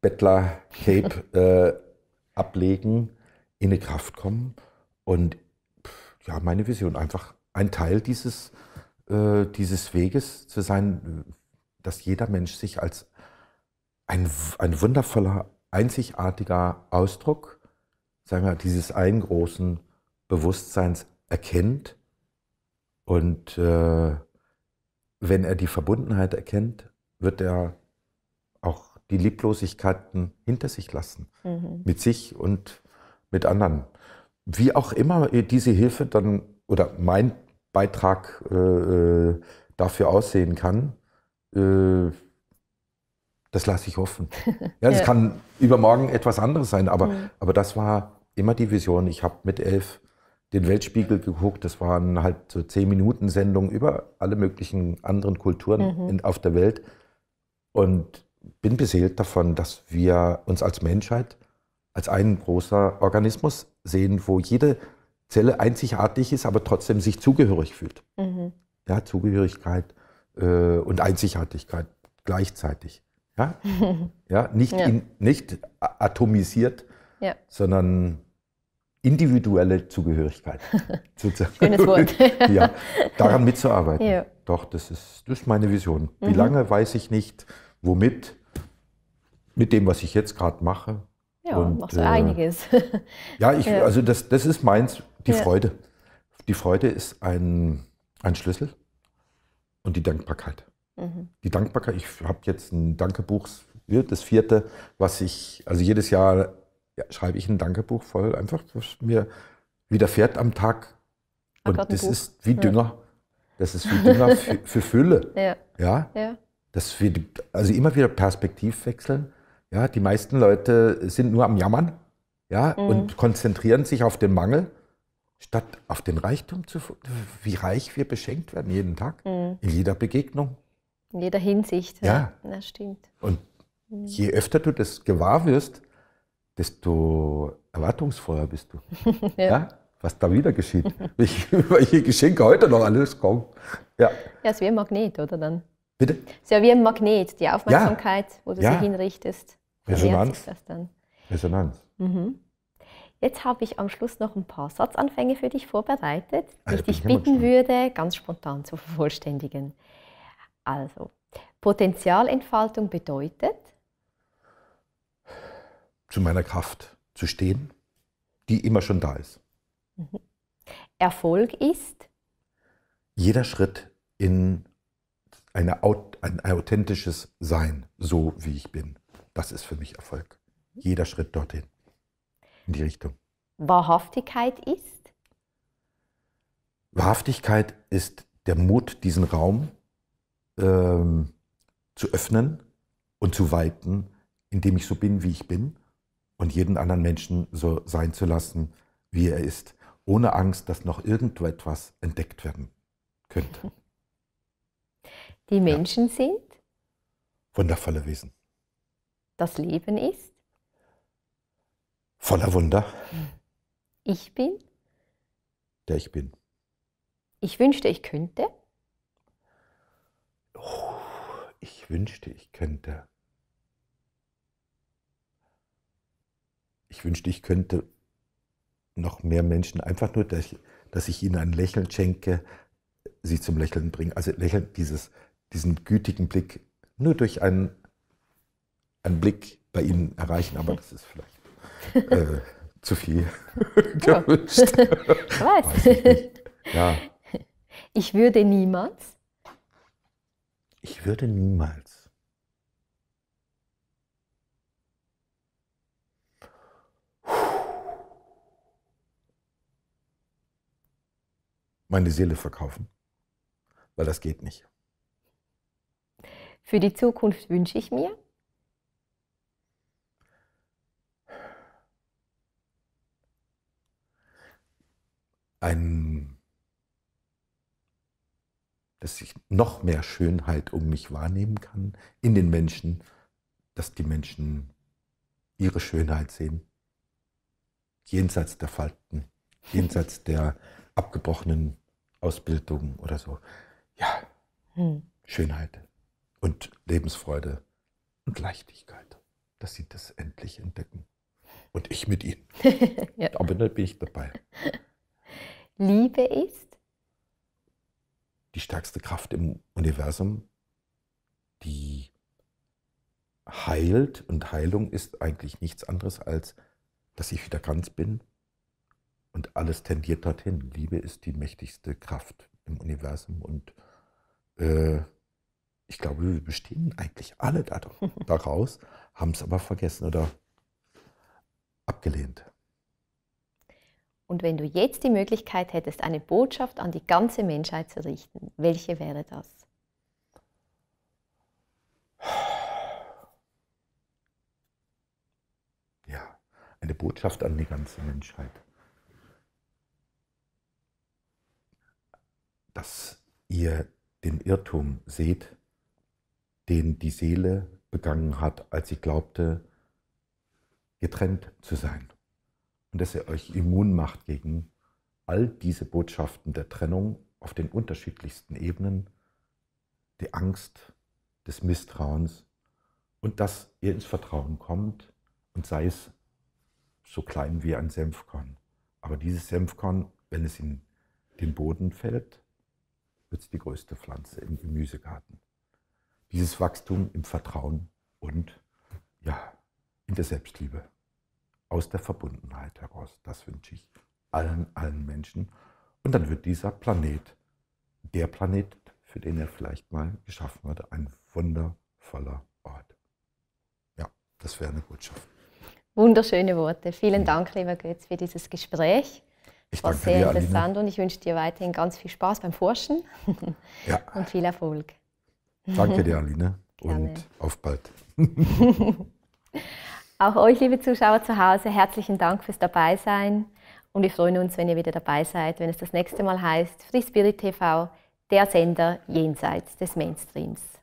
Bettler-Cape äh, ablegen, in eine Kraft kommen und ja, meine Vision einfach ein Teil dieses, äh, dieses Weges zu sein, dass jeder Mensch sich als ein, ein wundervoller, einzigartiger Ausdruck, sagen wir, dieses einen großen Bewusstseins erkennt und äh, wenn er die Verbundenheit erkennt, wird er auch die Lieblosigkeiten hinter sich lassen. Mhm. Mit sich und mit anderen. Wie auch immer diese Hilfe dann oder mein Beitrag äh, äh, dafür aussehen kann, äh, das lasse ich offen. Ja, das ja. kann übermorgen etwas anderes sein, aber, mhm. aber das war immer die Vision. Ich habe mit elf den Weltspiegel geguckt. Das waren halt so zehn Minuten Sendungen über alle möglichen anderen Kulturen mhm. in, auf der Welt. Und bin beseelt davon, dass wir uns als Menschheit als ein großer Organismus sehen, wo jede Zelle einzigartig ist, aber trotzdem sich zugehörig fühlt. Mhm. Ja, Zugehörigkeit äh, und Einzigartigkeit gleichzeitig. Ja, ja nicht, ja. In, nicht atomisiert, ja. sondern individuelle Zugehörigkeit. Schönes Wort. ja, daran mitzuarbeiten. Ja. Doch, das ist, das ist meine Vision. Wie mhm. lange, weiß ich nicht womit, mit dem, was ich jetzt gerade mache. Ja, und, machst du äh, einiges. ja, ich, also das, das ist meins, die ja. Freude. Die Freude ist ein, ein Schlüssel und die Dankbarkeit. Mhm. Die Dankbarkeit, ich habe jetzt ein Dankebuch, das vierte, was ich, also jedes Jahr ja, schreibe ich ein Dankebuch voll, einfach, was mir widerfährt am Tag. Und Ach, das Buch. ist wie Dünger. Ja. Das ist wie Dünger für, für Fülle. Ja. ja. ja dass wir also immer wieder Perspektiv wechseln. Ja, die meisten Leute sind nur am Jammern ja, mhm. und konzentrieren sich auf den Mangel, statt auf den Reichtum zu, wie reich wir beschenkt werden jeden Tag, mhm. in jeder Begegnung. In jeder Hinsicht. Ja. ja. Das stimmt. Und mhm. je öfter du das gewahr wirst, desto erwartungsvoller bist du. ja. ja. Was da wieder geschieht. welche, Geschenke heute noch alles kommen. Ja. es Ja, es wäre Magnet, oder dann? Bitte? Ist ja wie ein Magnet, die Aufmerksamkeit, ja. wo du ja. sie hinrichtest. Resonanz. Das dann. Resonanz. Mhm. Jetzt habe ich am Schluss noch ein paar Satzanfänge für dich vorbereitet, die also, ich dich bitten würde, ganz spontan zu vervollständigen. Also, Potenzialentfaltung bedeutet? Zu meiner Kraft zu stehen, die immer schon da ist. Mhm. Erfolg ist? Jeder Schritt in eine, ein authentisches Sein, so wie ich bin. Das ist für mich Erfolg. Jeder Schritt dorthin, in die Richtung. Wahrhaftigkeit ist? Wahrhaftigkeit ist der Mut, diesen Raum ähm, zu öffnen und zu weiten, indem ich so bin, wie ich bin und jeden anderen Menschen so sein zu lassen, wie er ist, ohne Angst, dass noch irgendetwas entdeckt werden könnte. die Menschen ja. sind, wundervolle Wesen, das Leben ist, voller Wunder, ich bin, der ich bin. Ich wünschte, ich könnte. Oh, ich wünschte, ich könnte. Ich wünschte, ich könnte noch mehr Menschen einfach nur, dass ich, dass ich ihnen ein Lächeln schenke, sie zum Lächeln bringen. Also Lächeln, dieses diesen gütigen Blick nur durch einen, einen Blick bei Ihnen erreichen. Aber das ist vielleicht äh, zu viel gewünscht. Was? Weiß ich, ja. ich würde niemals. Ich würde niemals. meine Seele verkaufen, weil das geht nicht für die Zukunft wünsche ich mir? Ein, dass ich noch mehr Schönheit um mich wahrnehmen kann in den Menschen, dass die Menschen ihre Schönheit sehen. Jenseits der Falten, jenseits der abgebrochenen Ausbildung oder so. Ja, hm. Schönheit und Lebensfreude und Leichtigkeit, dass sie das endlich entdecken. Und ich mit ihnen. ja. Aber da bin ich dabei. Liebe ist? Die stärkste Kraft im Universum, die heilt. Und Heilung ist eigentlich nichts anderes, als dass ich wieder ganz bin. Und alles tendiert dorthin. Liebe ist die mächtigste Kraft im Universum und äh, ich glaube, wir bestehen eigentlich alle daraus, haben es aber vergessen oder abgelehnt. Und wenn du jetzt die Möglichkeit hättest, eine Botschaft an die ganze Menschheit zu richten, welche wäre das? Ja, eine Botschaft an die ganze Menschheit. Dass ihr den Irrtum seht, den die Seele begangen hat, als sie glaubte, getrennt zu sein. Und dass er euch immun macht gegen all diese Botschaften der Trennung auf den unterschiedlichsten Ebenen, die Angst, des Misstrauens und dass ihr ins Vertrauen kommt und sei es so klein wie ein Senfkorn. Aber dieses Senfkorn, wenn es in den Boden fällt, wird es die größte Pflanze im Gemüsegarten dieses Wachstum im Vertrauen und ja, in der Selbstliebe, aus der Verbundenheit heraus. Das wünsche ich allen, allen Menschen. Und dann wird dieser Planet, der Planet, für den er vielleicht mal geschaffen wurde, ein wundervoller Ort. Ja, das wäre eine Botschaft. Wunderschöne Worte. Vielen ja. Dank, lieber Götz, für dieses Gespräch. Ich war sehr dir, interessant Aline. und ich wünsche dir weiterhin ganz viel Spaß beim Forschen ja. und viel Erfolg. Danke dir, Aline. Gerne. Und auf bald. Auch euch, liebe Zuschauer zu Hause, herzlichen Dank fürs Dabeisein. Und wir freuen uns, wenn ihr wieder dabei seid, wenn es das nächste Mal heißt Free Spirit TV, der Sender jenseits des Mainstreams.